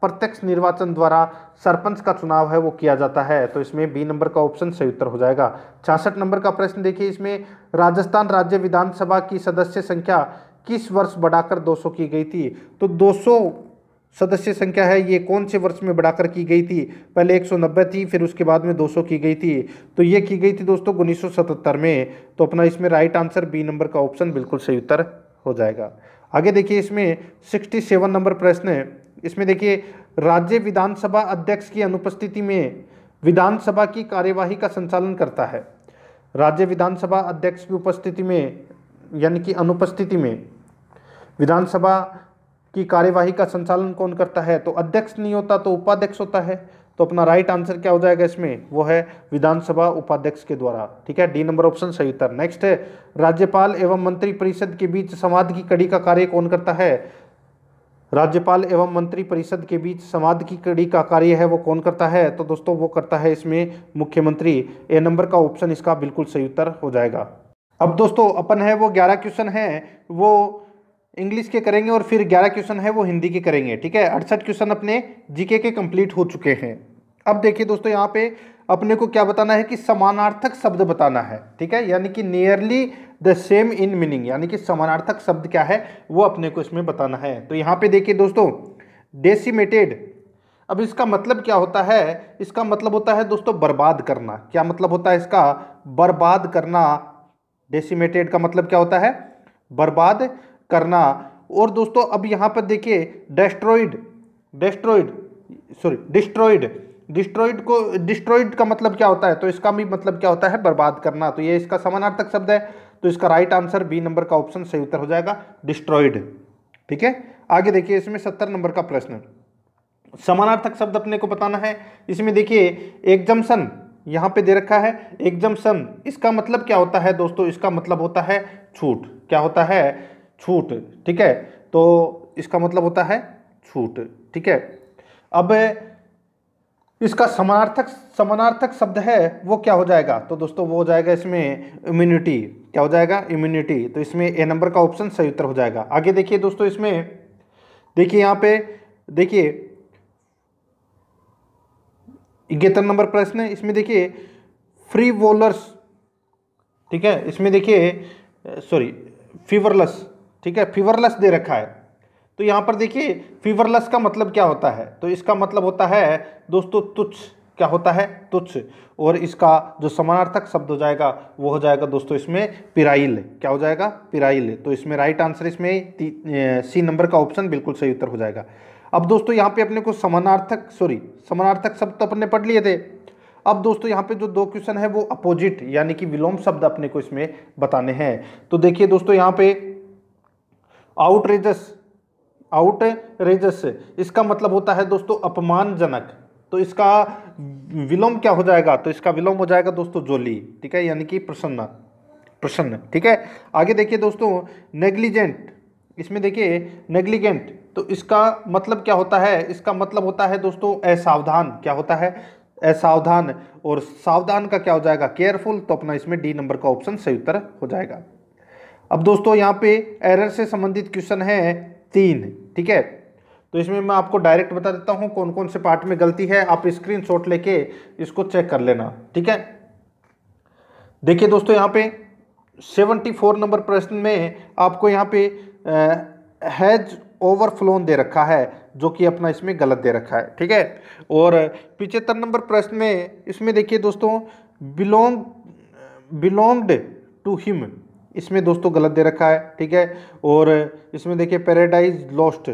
प्रत्यक्ष निर्वाचन द्वारा सरपंच का चुनाव है वो किया जाता है तो इसमें बी नंबर का ऑप्शन सही उत्तर हो जाएगा छियासठ नंबर का प्रश्न देखिए इसमें राजस्थान राज्य विधानसभा की सदस्य संख्या किस वर्ष बढ़ाकर 200 की गई थी तो 200 सदस्य संख्या है ये कौन से वर्ष में बढ़ाकर की गई थी पहले 190 थी फिर उसके बाद में 200 की गई थी तो ये की गई थी दोस्तों उन्नीस में तो अपना इसमें राइट आंसर बी नंबर का ऑप्शन बिल्कुल सही उत्तर हो जाएगा आगे देखिए इसमें 67 नंबर प्रश्न इसमें देखिए राज्य विधानसभा अध्यक्ष की अनुपस्थिति में विधानसभा की कार्यवाही का संचालन करता है राज्य विधानसभा अध्यक्ष की उपस्थिति में यानी कि अनुपस्थिति में विधानसभा की कार्यवाही का संचालन कौन करता है तो अध्यक्ष नहीं होता तो उपाध्यक्ष होता है तो अपना राइट आंसर क्या हो जाएगा इसमें वो है विधानसभा उपाध्यक्ष के द्वारा ठीक है डी नंबर ऑप्शन सही उत्तर नेक्स्ट है राज्यपाल एवं मंत्री परिषद के बीच संवाद की कड़ी का कार्य कौन करता है राज्यपाल एवं मंत्री परिषद के बीच संवाद की कड़ी का कार्य है वो कौन करता है तो दोस्तों वो करता है इसमें मुख्यमंत्री ए नंबर का ऑप्शन इसका बिल्कुल सही उत्तर हो जाएगा अब दोस्तों अपन है वो ग्यारह क्वेश्चन है वो इंग्लिश के करेंगे और फिर ग्यारह क्वेश्चन है वो हिंदी के करेंगे ठीक है अड़सठ क्वेश्चन अपने जीके के कंप्लीट हो चुके हैं अब देखिए दोस्तों यहाँ पे अपने को क्या बताना है कि समानार्थक शब्द बताना है ठीक है यानी कि nearly the same in meaning यानी कि समानार्थक शब्द क्या है वो अपने को इसमें बताना है तो यहाँ पे देखिए दोस्तों डेसीमेटेड अब इसका मतलब क्या होता है इसका मतलब होता है दोस्तों बर्बाद करना क्या मतलब होता है इसका बर्बाद करना डेसीमेटेड का मतलब क्या होता है बर्बाद करना और दोस्तों अब यहाँ पर देखिए destroyed destroyed sorry destroyed destroyed को डिस्ट्रॉइड का मतलब क्या होता है तो इसका भी मतलब क्या होता है बर्बाद करना तो ये इसका समानार्थक शब्द है तो इसका राइट आंसर बी नंबर का ऑप्शन सही उत्तर हो जाएगा डिस्ट्रॉइड ठीक है आगे देखिए इसमें सत्तर नंबर का प्रश्न समानार्थक शब्द अपने को बताना है इसमें देखिए एग्जम्सन यहाँ पे दे रखा है एग्जम्सन इसका मतलब क्या होता है दोस्तों इसका मतलब होता है छूट क्या होता है छूट ठीक है तो इसका मतलब होता है छूट ठीक है अब इसका समानार्थक समानार्थक शब्द है वो क्या हो जाएगा तो दोस्तों वो हो जाएगा इसमें इम्यूनिटी क्या हो जाएगा इम्यूनिटी तो इसमें ए नंबर का ऑप्शन सही उत्तर हो जाएगा आगे देखिए दोस्तों इसमें देखिए यहाँ पे देखिए इकहत्तर नंबर प्रश्न है इसमें देखिए फ्री वोलर्स ठीक है इसमें देखिए सॉरी फीवरलेस ठीक है फीवरलेस दे रखा है तो यहाँ पर देखिए फीवरलेस का मतलब क्या होता है तो इसका मतलब होता है दोस्तों तुच्छ क्या होता है तुच्छ और इसका जो समानार्थक शब्द हो जाएगा वो हो जाएगा दोस्तों इसमें पिराइल क्या हो जाएगा पिराइल तो इसमें राइट आंसर इसमें सी नंबर का ऑप्शन बिल्कुल सही उत्तर हो जाएगा अब दोस्तों यहाँ पे अपने को समानार्थक सॉरी समानार्थक शब्द तो अपने पढ़ लिए थे अब दोस्तों यहाँ पे जो दो क्वेश्चन है वो अपोजिट यानी कि विलोम शब्द अपने को इसमें बताने हैं तो देखिए दोस्तों यहाँ पे आउटरेजस आउट रेजस इसका मतलब होता है दोस्तों अपमानजनक तो इसका विलोम क्या हो जाएगा तो इसका विलोम हो जाएगा दोस्तों जोली ठीक है यानी कि प्रसन्न प्रसन्न ठीक है आगे देखिए दोस्तों नेग्लिजेंट इसमें देखिए नेग्लिजेंट तो इसका मतलब क्या होता है इसका मतलब होता है दोस्तों असावधान क्या होता है असावधान और सावधान का क्या हो जाएगा केयरफुल तो अपना इसमें डी नंबर का ऑप्शन सही उत्तर हो जाएगा अब दोस्तों यहाँ पे एरर से संबंधित क्वेश्चन है तीन ठीक है तो इसमें मैं आपको डायरेक्ट बता देता हूँ कौन कौन से पार्ट में गलती है आप स्क्रीन शॉट लेके इसको चेक कर लेना ठीक है देखिए दोस्तों यहाँ पे 74 नंबर प्रश्न में आपको यहाँ पे हैज ओवरफ्लोन दे रखा है जो कि अपना इसमें गलत दे रखा है ठीक है और पिचहत्तर नंबर प्रश्न में इसमें देखिए दोस्तों बिलोंग बिलोंग्ड टू हिम इसमें दोस्तों गलत दे रखा है ठीक है और इसमें देखिए paradise lost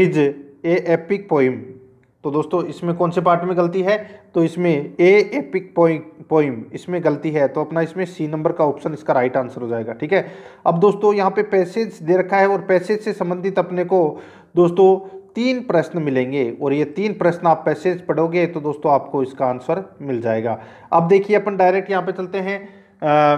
is a epic poem तो दोस्तों इसमें कौन से पार्ट में गलती है तो इसमें ए एपिक पोइम इसमें गलती है तो अपना इसमें सी नंबर का ऑप्शन इसका राइट आंसर हो जाएगा ठीक है अब दोस्तों यहाँ पे पैसेज दे रखा है और पैसेज से संबंधित अपने को दोस्तों तीन प्रश्न मिलेंगे और ये तीन प्रश्न आप पैसेज पढ़ोगे तो दोस्तों आपको इसका आंसर मिल जाएगा अब देखिए अपन डायरेक्ट यहाँ पे चलते हैं आ,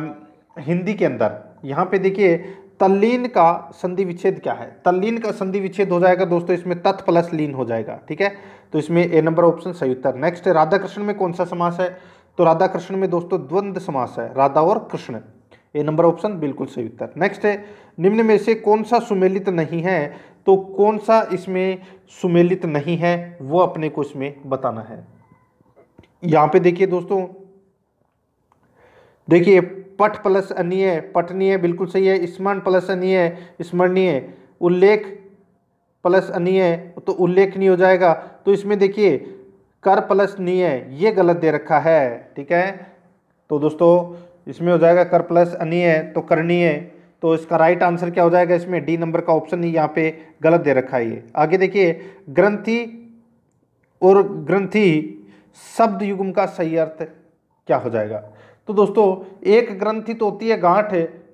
हिंदी के अंदर यहाँ पे देखिए तल्लीन का संधि विच्छेद क्या है तल्लीन का संधि विच्छेद हो जाएगा दोस्तों इसमें तत् प्लस लीन हो जाएगा ठीक है तो इसमें ए नंबर ऑप्शन सही उत्तर नेक्स्ट राधा कृष्ण में कौन सा समास है तो राधा कृष्ण में दोस्तों द्वंद समास है राधा और कृष्ण ए नंबर ऑप्शन बिल्कुल सही उत्तर नेक्स्ट है निम्न में से कौन सा सुमेलित नहीं है तो कौन सा इसमें सुमेलित नहीं है वो अपने को इसमें बताना है यहाँ पे देखिए दोस्तों देखिए पठ प्लस अनिय पठनीय बिल्कुल सही है स्मरण प्लस अनिय स्मरणीय उल्लेख प्लस अनिय तो उल्लेख नहीं हो जाएगा तो इसमें देखिए कर प्लस नीय ये गलत दे रखा है ठीक है तो दोस्तों इसमें हो जाएगा कर प्लस अनिय तो करणीय तो इसका राइट आंसर क्या हो जाएगा इसमें डी नंबर का ऑप्शन यहाँ पे गलत दे रखा है ये आगे देखिए ग्रंथि और ग्रंथि शब्द युग्म का सही अर्थ क्या हो जाएगा तो दोस्तों एक ग्रंथि तो होती है गांठ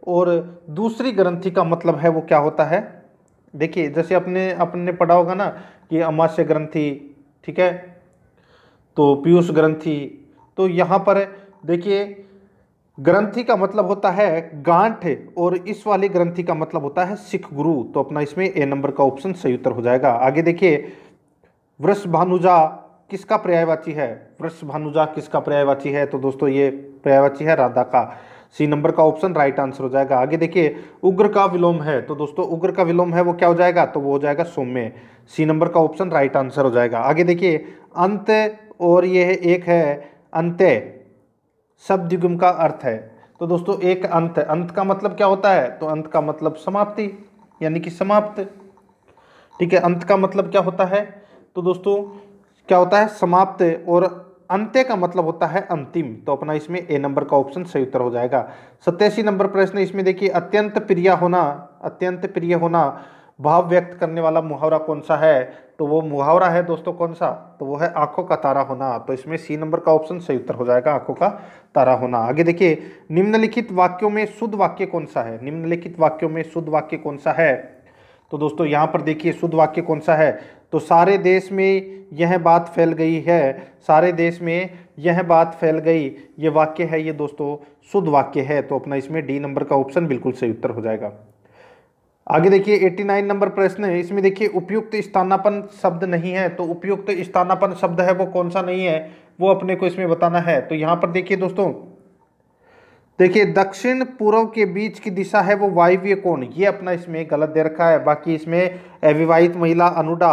और दूसरी ग्रंथि का मतलब है वो क्या होता है देखिए जैसे अपने अपने पढ़ा होगा ना कि अमाश्य ग्रंथि ठीक है तो पीयूष ग्रंथि तो यहाँ पर देखिए ग्रंथि का मतलब होता है गांठ और इस वाली ग्रंथि का मतलब होता है सिख गुरु तो अपना इसमें ए नंबर का ऑप्शन सही उत्तर हो जाएगा आगे देखिए वृष भानुजा किसका पर्यायवाची है वृक्ष भानुजा किसका पर्यायवाची है तो दोस्तों ये पर्यायवाची है राधा का सी नंबर का ऑप्शन राइट आंसर हो जाएगा आगे देखिए उग्र का विलोम है तो दोस्तों उग्र का विलोम है वो क्या हो जाएगा तो वो हो जाएगा सौम्य सी नंबर का ऑप्शन राइट आंसर हो जाएगा आगे देखिए अंत और ये है एक है अंत्य शब्दयुगम का अर्थ है तो दोस्तों एक अंत अंत का मतलब क्या होता है तो अंत का मतलब समाप्ति यानी कि समाप्त ठीक है अंत का मतलब क्या होता है तो दोस्तों क्या होता है समाप्त और अंत्य का मतलब होता है अंतिम तो अपना इसमें ए नंबर का ऑप्शन सही उत्तर हो जाएगा सत्यासी नंबर प्रश्न इसमें देखिए अत्यंत प्रिय होना अत्यंत प्रिय होना भाव व्यक्त करने वाला मुहावरा कौन सा है तो वो मुहावरा है दोस्तों कौन सा तो वो है आंखों का तारा होना तो इसमें सी नंबर का ऑप्शन सही उत्तर हो जाएगा आंखों का तारा होना आगे देखिए निम्नलिखित वाक्यों में शुद्ध वाक्य कौन सा है निम्नलिखित वाक्यों में शुद्ध वाक्य कौन सा है तो दोस्तों यहाँ पर देखिए शुद्ध वाक्य कौन सा है तो सारे देश में यह बात फैल गई है सारे देश में यह बात फैल गई ये वाक्य है ये दोस्तों शुद्ध वाक्य है तो अपना इसमें डी नंबर का ऑप्शन बिल्कुल सही उत्तर हो जाएगा आगे देखिए 89 नंबर प्रश्न है इसमें देखिए उपयुक्त स्थानापन शब्द नहीं है तो उपयुक्त स्थानापन शब्द है वो कौन सा नहीं है वो अपने को इसमें बताना है तो यहाँ पर देखिए दोस्तों देखिए दक्षिण पूर्व के बीच की दिशा है वो वायव्य कोण ये अपना इसमें गलत दे रखा है बाकी इसमें अविवाहित महिला अनुडा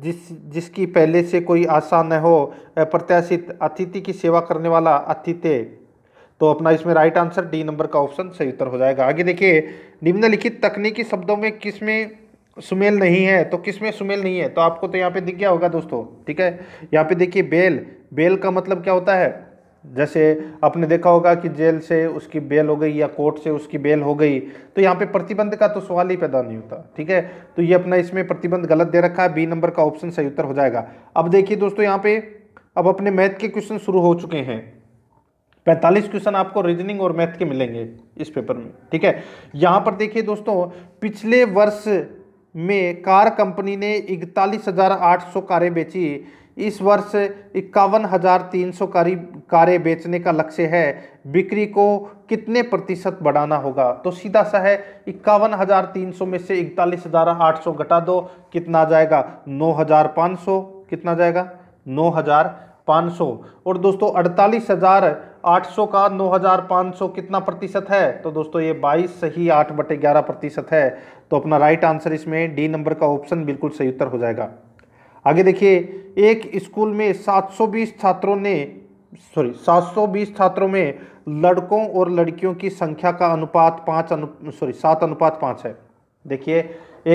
जिस जिसकी पहले से कोई आशा न हो प्रत्याशित अतिथि की सेवा करने वाला अतिथि तो अपना इसमें राइट आंसर डी नंबर का ऑप्शन सही उत्तर हो जाएगा आगे देखिए निम्नलिखित तकनीकी शब्दों में किस में सुमेल नहीं है तो किस में सुमेल नहीं है तो आपको तो यहाँ पे दिख गया होगा दोस्तों ठीक है यहाँ पे देखिए बेल बेल का मतलब क्या होता है जैसे आपने देखा होगा कि जेल से उसकी बेल हो गई या कोर्ट से उसकी बेल हो गई तो यहाँ पे प्रतिबंध का तो सवाल ही पैदा नहीं होता ठीक है तो ये अपना इसमें प्रतिबंध गलत दे रखा है बी नंबर का ऑप्शन सही उत्तर हो जाएगा अब देखिए दोस्तों यहाँ पे अब अपने मैथ के क्वेश्चन शुरू हो चुके हैं पैंतालीस क्वेश्चन आपको रीजनिंग और मैथ के मिलेंगे इस पेपर में ठीक है यहाँ पर देखिए दोस्तों पिछले वर्ष में कार कंपनी ने इकतालीस हज़ार आठ सौ कारें बेची इस वर्ष इक्यावन हज़ार तीन सौ करीब कारें बेचने का लक्ष्य है बिक्री को कितने प्रतिशत बढ़ाना होगा तो सीधा सा है इक्यावन हज़ार तीन सौ में से इकतालीस हज़ार आठ सौ घटा दो कितना जाएगा नौ हज़ार पाँच सौ कितना जाएगा नौ हज़ार पाँच सौ और दोस्तों अड़तालीस हज़ार आठ सौ का नौ हज़ार पाँच सौ कितना प्रतिशत है तो दोस्तों ये बाईस सही आठ बटे ग्यारह प्रतिशत है तो अपना राइट आंसर इसमें डी नंबर का ऑप्शन बिल्कुल सही उत्तर हो जाएगा आगे देखिए एक स्कूल में 720 छात्रों ने सॉरी 720 छात्रों में लड़कों और लड़कियों की संख्या का अनुपात पाँच अनु सॉरी सात अनुपात पाँच है देखिए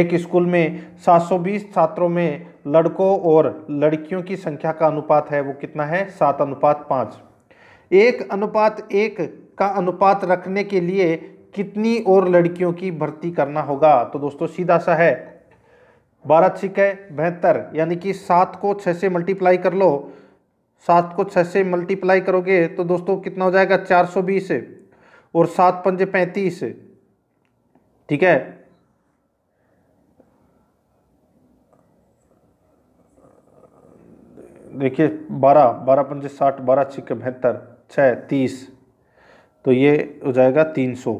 एक स्कूल में 720 छात्रों में लड़कों और लड़कियों की संख्या का अनुपात है वो कितना है सात अनुपात पाँच एक अनुपात एक का अनुपात रखने के लिए कितनी और लड़कियों की भर्ती करना होगा तो दोस्तों सीधा सा है बारह है बहत्तर यानी कि सात को छः से मल्टीप्लाई कर लो सात को छः से मल्टीप्लाई करोगे तो दोस्तों कितना हो जाएगा चार सौ बीस और सात पंजे पैंतीस ठीक है देखिए बारह बारह पंजे साठ बारह छिक बहत्तर छः तीस तो ये हो जाएगा तीन सौ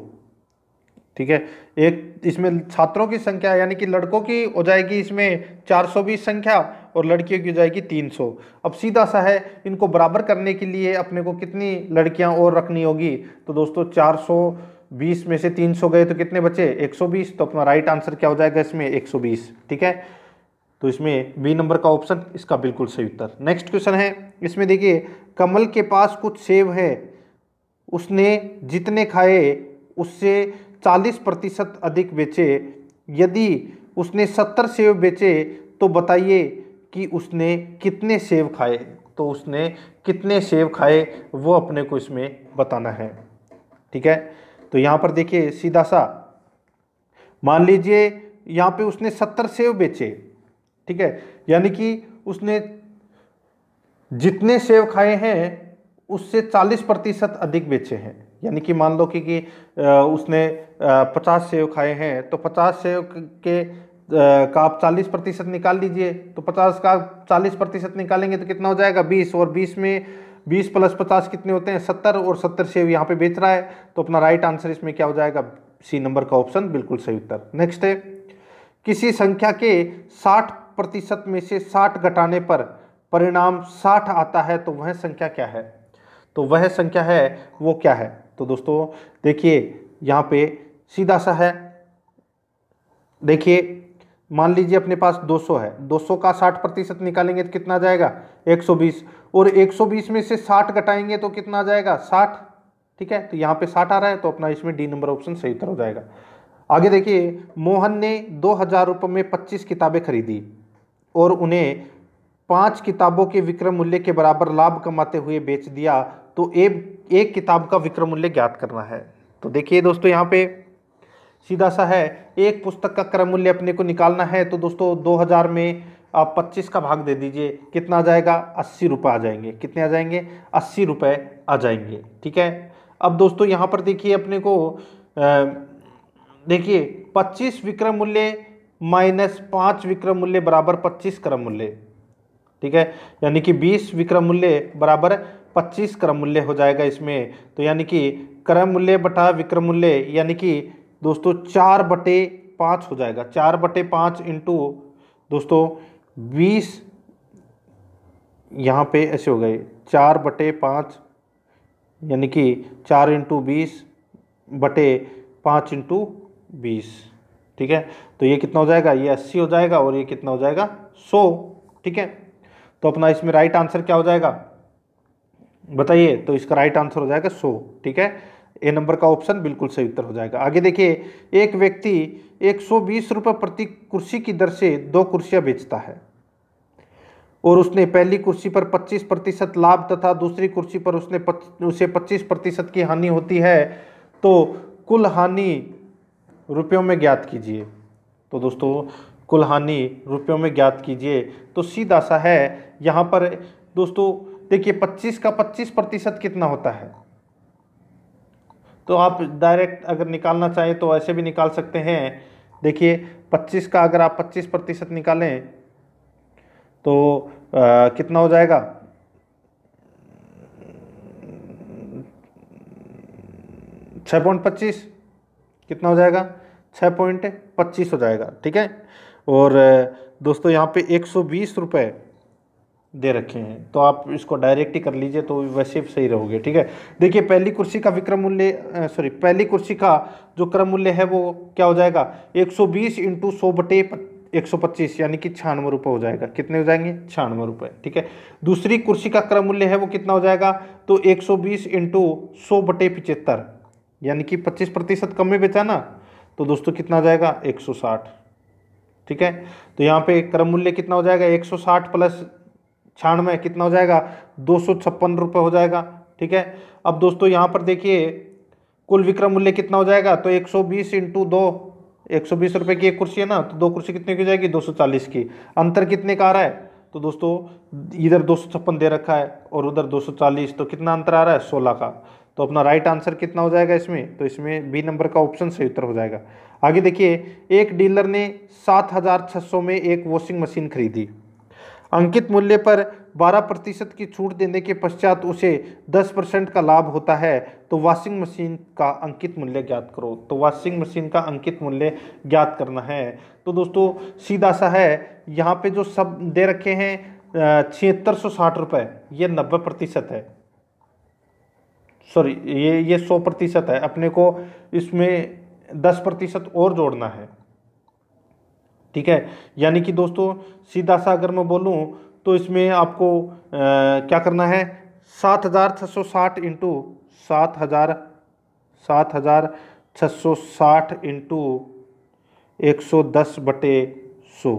ठीक है एक इसमें छात्रों की संख्या यानी कि लड़कों की हो जाएगी इसमें 420 संख्या और लड़कियों की हो जाएगी 300 अब सीधा सा है इनको बराबर करने के लिए अपने को कितनी लड़कियां और रखनी होगी तो दोस्तों 420 में से 300 गए तो कितने बचे 120 तो अपना राइट आंसर क्या हो जाएगा इसमें 120 ठीक है तो इसमें बी नंबर का ऑप्शन इसका बिल्कुल सही उत्तर नेक्स्ट क्वेश्चन है इसमें देखिए कमल के पास कुछ सेब है उसने जितने खाए उससे 40 प्रतिशत अधिक बेचे यदि उसने 70 सेब बेचे तो बताइए कि उसने कितने सेब खाए तो उसने कितने सेब खाए वो अपने को इसमें बताना है ठीक है तो यहाँ पर देखिए सीधा सा मान लीजिए यहाँ पे उसने सत्तर सेब बेचे ठीक है यानी कि उसने जितने सेब खाए हैं उससे चालीस प्रतिशत अधिक बेचे हैं यानी कि मान लो कि, कि उसने पचास सेव खाए हैं तो पचास सेव के का आप चालीस प्रतिशत निकाल लीजिए तो पचास का चालीस प्रतिशत निकालेंगे तो कितना हो जाएगा बीस और बीस में बीस प्लस पचास कितने होते हैं सत्तर और सत्तर सेव यहाँ पे बेच रहा है तो अपना राइट आंसर इसमें क्या हो जाएगा सी नंबर का ऑप्शन बिल्कुल सही उत्तर नेक्स्ट है किसी संख्या के साठ प्रतिशत में से साठ घटाने पर परिणाम साठ आता है तो वह संख्या क्या है तो वह संख्या है वो क्या है तो दोस्तों देखिए यहाँ पे सीधा सा है देखिए मान लीजिए अपने पास 200 है 200 का 60 प्रतिशत निकालेंगे तो कितना जाएगा 120 और 120 में से 60 घटाएंगे तो कितना जाएगा 60 ठीक है तो यहाँ पे 60 आ रहा है तो अपना इसमें डी नंबर ऑप्शन सही उत्तर हो जाएगा आगे देखिए मोहन ने दो हजार रुपये में पच्चीस किताबें खरीदी और उन्हें पांच किताबों के विक्रम मूल्य के बराबर लाभ कमाते हुए बेच दिया तो एक किताब का विक्रम मूल्य ज्ञात करना है तो देखिए दोस्तों यहाँ पे सीधा सा है एक पुस्तक का क्रय मूल्य अपने को निकालना है तो दोस्तों 2000 में आप 25 का भाग दे दीजिए कितना आ जाएगा अस्सी रुपये आ जाएंगे कितने आ जाएंगे अस्सी रुपये आ जाएंगे ठीक है अब दोस्तों यहाँ पर देखिए अपने को देखिए पच्चीस विक्रम मूल्य माइनस पाँच विक्रम मूल्य बराबर पच्चीस क्रम मूल्य ठीक है यानी कि बीस विक्रम मूल्य बराबर पच्चीस क्रम मूल्य हो जाएगा इसमें तो यानी कि क्रम मूल्य बटा विक्रम मूल्य यानी कि दोस्तों चार बटे पाँच हो जाएगा चार बटे पाँच इंटू दोस्तों बीस यहाँ पे ऐसे हो गए चार बटे पाँच यानी कि चार इंटू बीस बटे पाँच इंटू बीस ठीक है तो ये कितना हो जाएगा ये अस्सी हो जाएगा और ये कितना हो जाएगा सौ ठीक है तो अपना इसमें राइट आंसर क्या हो जाएगा बताइए तो इसका राइट आंसर हो जाएगा सौ ठीक है ए नंबर का ऑप्शन बिल्कुल सही उत्तर हो जाएगा आगे देखिए एक व्यक्ति एक सौ प्रति कुर्सी की दर से दो कुर्सियाँ बेचता है और उसने पहली कुर्सी पर 25 प्रतिशत लाभ तथा दूसरी कुर्सी पर उसने पच, उसे 25 प्रतिशत की हानि होती है तो कुल हानि रुपयों में ज्ञात कीजिए तो दोस्तों कुल हानि रुपयों में ज्ञात कीजिए तो सीधा सा है यहाँ पर दोस्तों देखिए 25 का 25 प्रतिशत कितना होता है तो आप डायरेक्ट अगर निकालना चाहें तो ऐसे भी निकाल सकते हैं देखिए 25 का अगर आप 25 प्रतिशत निकालें तो आ, कितना हो जाएगा छ पॉइंट पच्चीस कितना हो जाएगा छः पॉइंट पच्चीस हो जाएगा ठीक है और दोस्तों यहाँ पे एक सौ बीस रुपये दे रखे हैं तो आप इसको डायरेक्ट ही कर लीजिए तो वैसे सही रहोगे ठीक है देखिए पहली कुर्सी का विक्रम मूल्य सॉरी पहली कुर्सी का जो क्रम मूल्य है वो क्या हो जाएगा 120 सौ बीस इंटू सौ बटे एक सौ पच्चीस यानी कि छियानवे रुपये हो जाएगा कितने हो जाएंगे छियानवे रुपये ठीक है दूसरी कुर्सी का क्रम मूल्य है वो कितना हो जाएगा तो एक सौ बीस इंटू सौ बटे पिचहत्तर यानी कि पच्चीस प्रतिशत कम में बेचा ना तो दोस्तों कितना हो जाएगा एक सौ साठ ठीक है तो यहाँ पे क्रम मूल्य कितना हो जाएगा एक सौ साठ प्लस छियानवे कितना हो जाएगा दो सौ छप्पन रुपये हो जाएगा ठीक है अब दोस्तों यहाँ पर देखिए कुल विक्रम मूल्य कितना हो जाएगा तो एक सौ बीस इंटू दो एक सौ बीस रुपये की एक कुर्सी है ना तो दो कुर्सी कितने की हो जाएगी दो सौ चालीस की अंतर कितने का आ रहा है तो दोस्तों इधर दो सौ छप्पन दे रखा है और उधर दो सौ चालीस तो कितना अंतर आ रहा है सोलह का तो अपना राइट आंसर कितना हो जाएगा इसमें तो इसमें बी नंबर का ऑप्शन सही उत्तर हो जाएगा आगे देखिए एक डीलर ने सात हज़ार छः सौ में एक वॉशिंग मशीन खरीदी अंकित मूल्य पर 12 प्रतिशत की छूट देने के पश्चात उसे 10 परसेंट का लाभ होता है तो वॉशिंग मशीन का अंकित मूल्य ज्ञात करो तो वॉशिंग मशीन का अंकित मूल्य ज्ञात करना है तो दोस्तों सीधा सा है यहाँ पे जो सब दे रखे हैं छिहत्तर सौ साठ रुपये ये नब्बे प्रतिशत है सॉरी ये ये सौ प्रतिशत है अपने को इसमें दस प्रतिशत और जोड़ना है ठीक है यानी कि दोस्तों सीधा सा अगर मैं बोलूँ तो इसमें आपको आ, क्या करना है सात हज़ार छः सौ साठ इंटू सात हज़ार सात हज़ार छः सौ साठ इंटू एक सौ दस बटे सौ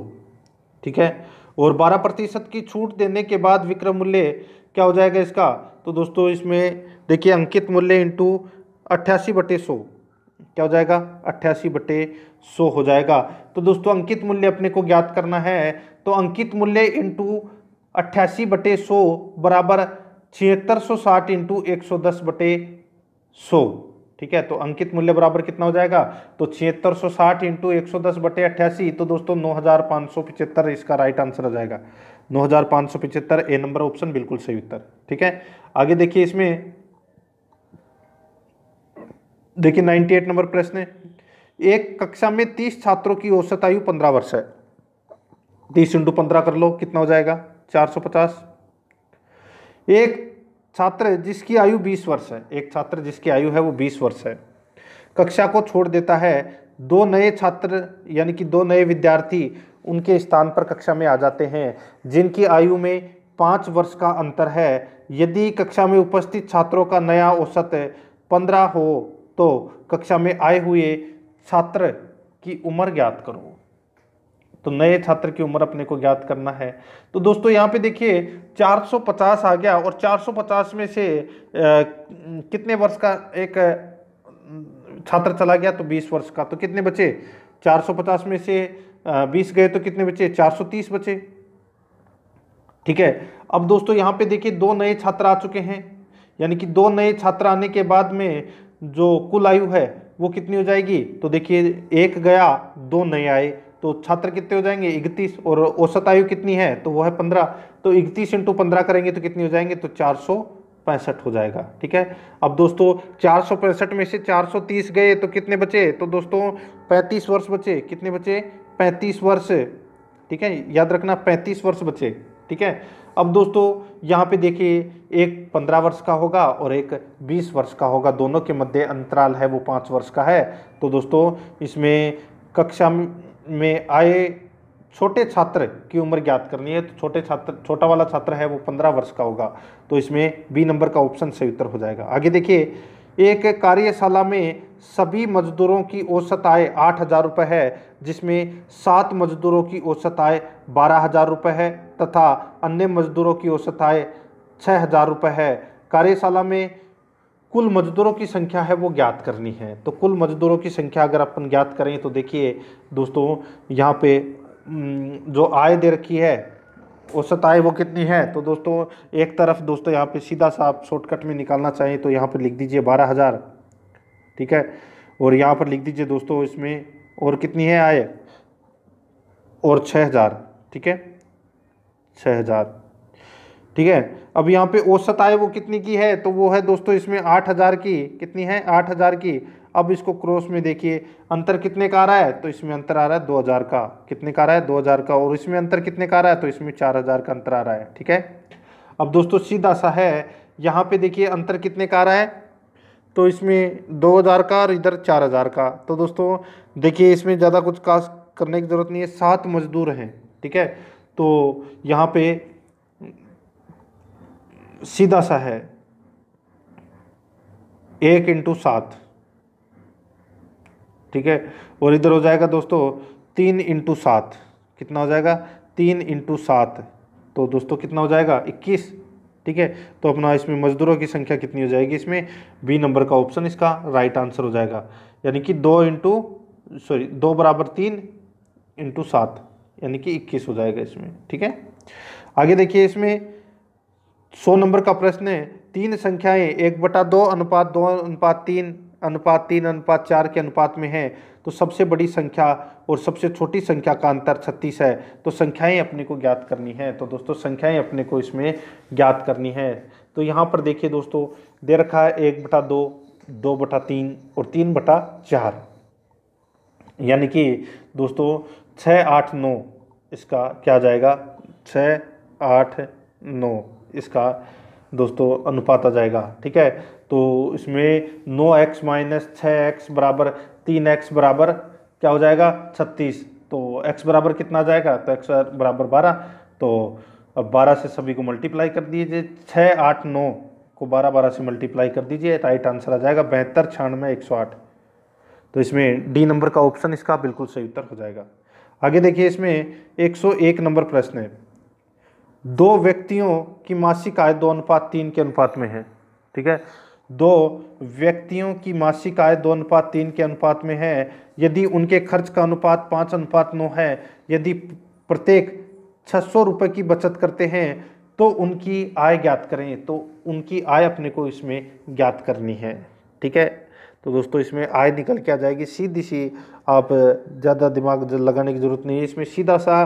ठीक है और बारह प्रतिशत की छूट देने के बाद विक्रम मूल्य क्या हो जाएगा इसका तो दोस्तों इसमें देखिए अंकित मूल्य इंटू अट्ठासी बटे सौ क्या हो जाएगा अट्ठासी बटे सौ हो जाएगा तो दोस्तों अंकित मूल्य अपने को ज्ञात करना है तो अंकित मूल्य इंटू अट्ठासी बटे सौ बराबर छिहत्तर सौ साठ इंटू एक सौ दस बटे सौ ठीक है तो अंकित मूल्य बराबर कितना हो जाएगा तो छिहत्तर सौ साठ इंटू एक सौ दस बटे अट्ठासी तो दोस्तों नौ हज़ार पाँच सौ पिचहत्तर इसका राइट आंसर आ जाएगा नौ हज़ार पाँच सौ पिचहत्तर ए नंबर ऑप्शन बिल्कुल सही उत्तर ठीक है आगे देखिए इसमें देखिए एट नंबर प्रश्न है एक कक्षा में तीस छात्रों की औसत आयु पंद्रह वर्ष है तीस इंटू पंद्रह कर लो कितना हो जाएगा पचास एक छात्र जिसकी आयु बीस वर्ष है एक छात्र जिसकी आयु है वो बीस वर्ष है कक्षा को छोड़ देता है दो नए छात्र यानी कि दो नए विद्यार्थी उनके स्थान पर कक्षा में आ जाते हैं जिनकी आयु में पाँच वर्ष का अंतर है यदि कक्षा में उपस्थित छात्रों का नया औसत पंद्रह हो तो कक्षा में आए हुए छात्र की उम्र ज्ञात करो तो नए छात्र की उम्र अपने को ज्ञात करना है तो दोस्तों यहाँ पे देखिए 450 आ गया और 450 में से आ, कितने वर्ष का एक छात्र चला गया तो 20 वर्ष का तो कितने बचे 450 में से आ, 20 गए तो कितने बचे 430 बचे ठीक है अब दोस्तों यहाँ पे देखिए दो नए छात्र आ चुके हैं यानी कि दो नए छात्र आने के बाद में जो कुल आयु है वो कितनी हो जाएगी तो देखिए एक गया दो नए आए तो छात्र कितने हो जाएंगे इकतीस और औसत आयु कितनी है तो वो है पंद्रह तो इकतीस इंटू पंद्रह करेंगे तो कितनी हो जाएंगे तो चार सौ पैंसठ हो जाएगा ठीक है अब दोस्तों चार सौ पैंसठ में से चार सौ तीस गए तो कितने बचे तो दोस्तों पैंतीस वर्ष बचे कितने बचे पैंतीस वर्ष ठीक है याद रखना पैंतीस वर्ष बचे ठीक है अब दोस्तों यहाँ पे देखिए एक पंद्रह वर्ष का होगा और एक बीस वर्ष का होगा दोनों के मध्य अंतराल है वो पाँच वर्ष का है तो दोस्तों इसमें कक्षा में आए छोटे छात्र की उम्र ज्ञात करनी है तो छोटे छात्र छोटा वाला छात्र है वो पंद्रह वर्ष का होगा तो इसमें बी नंबर का ऑप्शन सही उत्तर हो जाएगा आगे देखिए एक कार्यशाला में सभी मजदूरों की औसत आय आठ हज़ार रुपये है जिसमें सात मजदूरों की औसत आय बारह हज़ार रुपये है तथा अन्य मजदूरों की औसत आय छः हज़ार रुपये है कार्यशाला में कुल मजदूरों की संख्या है वो ज्ञात करनी है तो कुल मजदूरों की संख्या अगर अपन ज्ञात करें तो देखिए दोस्तों यहाँ पे जो आय दे रखी है औसत आय वो कितनी है तो दोस्तों एक तरफ दोस्तों यहाँ पे सीधा सा आप शॉर्टकट में निकालना चाहें तो यहाँ पे लिख दीजिए बारह हज़ार ठीक है और यहाँ पर लिख दीजिए दोस्तों इसमें और कितनी है आय और छः हज़ार ठीक है छः हज़ार ठीक है अब यहाँ पे औसत आय वो कितनी की है तो वो है दोस्तों इसमें आठ हज़ार की कितनी है आठ हज़ार की अब इसको क्रॉस में देखिए अंतर कितने का आ रहा है तो इसमें अंतर आ रहा है दो हज़ार का कितने का आ रहा है दो हज़ार का और इसमें अंतर कितने का आ रहा है तो इसमें चार हज़ार का अंतर आ रहा है ठीक है अब दोस्तों सीधा सा है यहाँ पर देखिए अंतर कितने का आ रहा है तो इसमें दो हज़ार का और इधर चार हज़ार का तो दोस्तों देखिए इसमें ज़्यादा कुछ कास्ट करने की ज़रूरत नहीं है सात मज़दूर हैं ठीक है तो यहाँ पे सीधा सा है एक इंटू सात ठीक है और इधर हो जाएगा दोस्तों तीन इंटू सात कितना हो जाएगा तीन इंटू सात तो दोस्तों कितना हो जाएगा इक्कीस ठीक है तो अपना इसमें मजदूरों की संख्या कितनी हो जाएगी इसमें बी नंबर का ऑप्शन इसका राइट आंसर हो जाएगा यानी कि दो इंटू सॉरी दो बराबर तीन इंटू सात यानी कि इक्कीस हो जाएगा इसमें ठीक है आगे देखिए इसमें सौ नंबर का प्रश्न है तीन संख्याएं एक बटा दो अनुपात दो अनुपात तीन अनुपात तीन अनुपात चार के अनुपात में है तो सबसे बड़ी संख्या और सबसे छोटी संख्या का अंतर छत्तीस है तो संख्याएं अपने को ज्ञात करनी है तो दोस्तों संख्याएं अपने को इसमें ज्ञात करनी है तो यहाँ पर देखिए दोस्तों दे रखा है एक बटा दो दो बटा तीन और तीन बटा चार यानी कि दोस्तों छ आठ नौ इसका क्या जाएगा छ आठ नौ इसका दोस्तों अनुपात आ जाएगा ठीक है तो इसमें नौ एक्स माइनस छः एक्स बराबर तीन एक्स बराबर क्या हो जाएगा छत्तीस तो एक्स बराबर कितना जाएगा तो एक्स बराबर बारह तो अब बारह से सभी को मल्टीप्लाई कर दीजिए छः आठ नौ को बारह बारह से मल्टीप्लाई कर दीजिए राइट आंसर आ जाएगा बेहतर छियानवे एक सौ आठ तो इसमें डी नंबर का ऑप्शन इसका बिल्कुल सही उत्तर हो जाएगा आगे देखिए इसमें एक सौ एक नंबर प्रश्न है दो व्यक्तियों की मासिक आय दो अनुपात तीन के अनुपात में है ठीक है दो व्यक्तियों की मासिक आय दो अनुपात तीन के अनुपात में है यदि उनके खर्च का अनुपात पाँच अनुपात नौ है यदि प्रत्येक छः सौ रुपये की बचत करते हैं तो उनकी आय ज्ञात करें तो उनकी आय अपने को इसमें ज्ञात करनी है ठीक है तो दोस्तों इसमें आय निकल के आ जाएगी सीधी सी आप ज़्यादा दिमाग लगाने की ज़रूरत नहीं है इसमें सीधा सा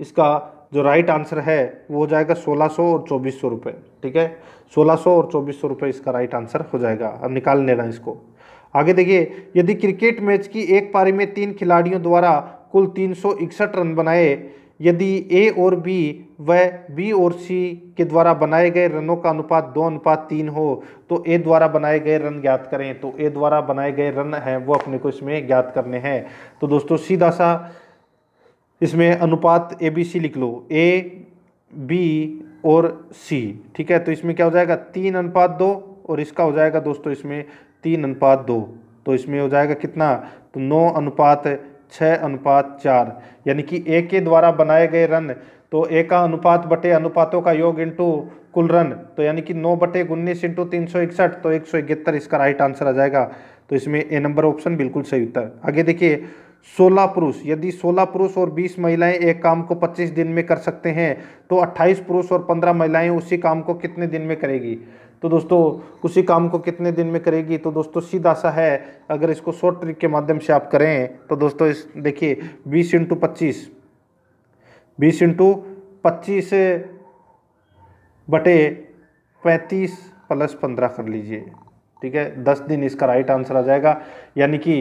इसका जो राइट आंसर है वो हो जाएगा 1600 और चौबीस सौ रुपये ठीक है 1600 और चौबीस सौ रुपये इसका राइट आंसर हो जाएगा अब निकाल लेना इसको आगे देखिए यदि क्रिकेट मैच की एक पारी में तीन खिलाड़ियों द्वारा कुल तीन रन बनाए यदि ए और बी व बी और सी के द्वारा बनाए गए रनों का अनुपात दो अनुपात तीन हो तो ए द्वारा बनाए गए रन ज्ञात करें तो ए द्वारा बनाए गए रन हैं वो अपने को इसमें ज्ञात करने हैं तो दोस्तों सीधा सा इसमें अनुपात ए बी सी लिख लो ए बी और सी ठीक है तो इसमें क्या हो जाएगा तीन अनुपात दो और इसका हो जाएगा दोस्तों इसमें तीन अनुपात दो तो इसमें हो जाएगा कितना तो नौ अनुपात छः अनुपात चार यानी कि ए के द्वारा बनाए गए रन तो ए का अनुपात बटे अनुपातों का योग इंटू कुल रन तो यानी कि नौ बटे उन्नीस इंटू तीन सौ इकसठ तो एक सौ इकहत्तर इसका राइट आंसर आ जाएगा तो इसमें ए नंबर ऑप्शन बिल्कुल सही उत्तर आगे देखिए सोलह पुरुष यदि सोलह पुरुष और बीस महिलाएं एक काम को पच्चीस दिन में कर सकते हैं तो अट्ठाईस पुरुष और पंद्रह महिलाएं उसी काम को कितने दिन में करेगी तो दोस्तों उसी काम को कितने दिन में करेगी तो दोस्तों सीधा सा है अगर इसको शॉर्ट ट्रिक के माध्यम से आप करें तो दोस्तों इस देखिए बीस इंटू पच्चीस बीस इंटू पच्चीस बटे पैंतीस प्लस पंद्रह कर लीजिए ठीक है दस दिन इसका राइट आंसर आ जाएगा यानी कि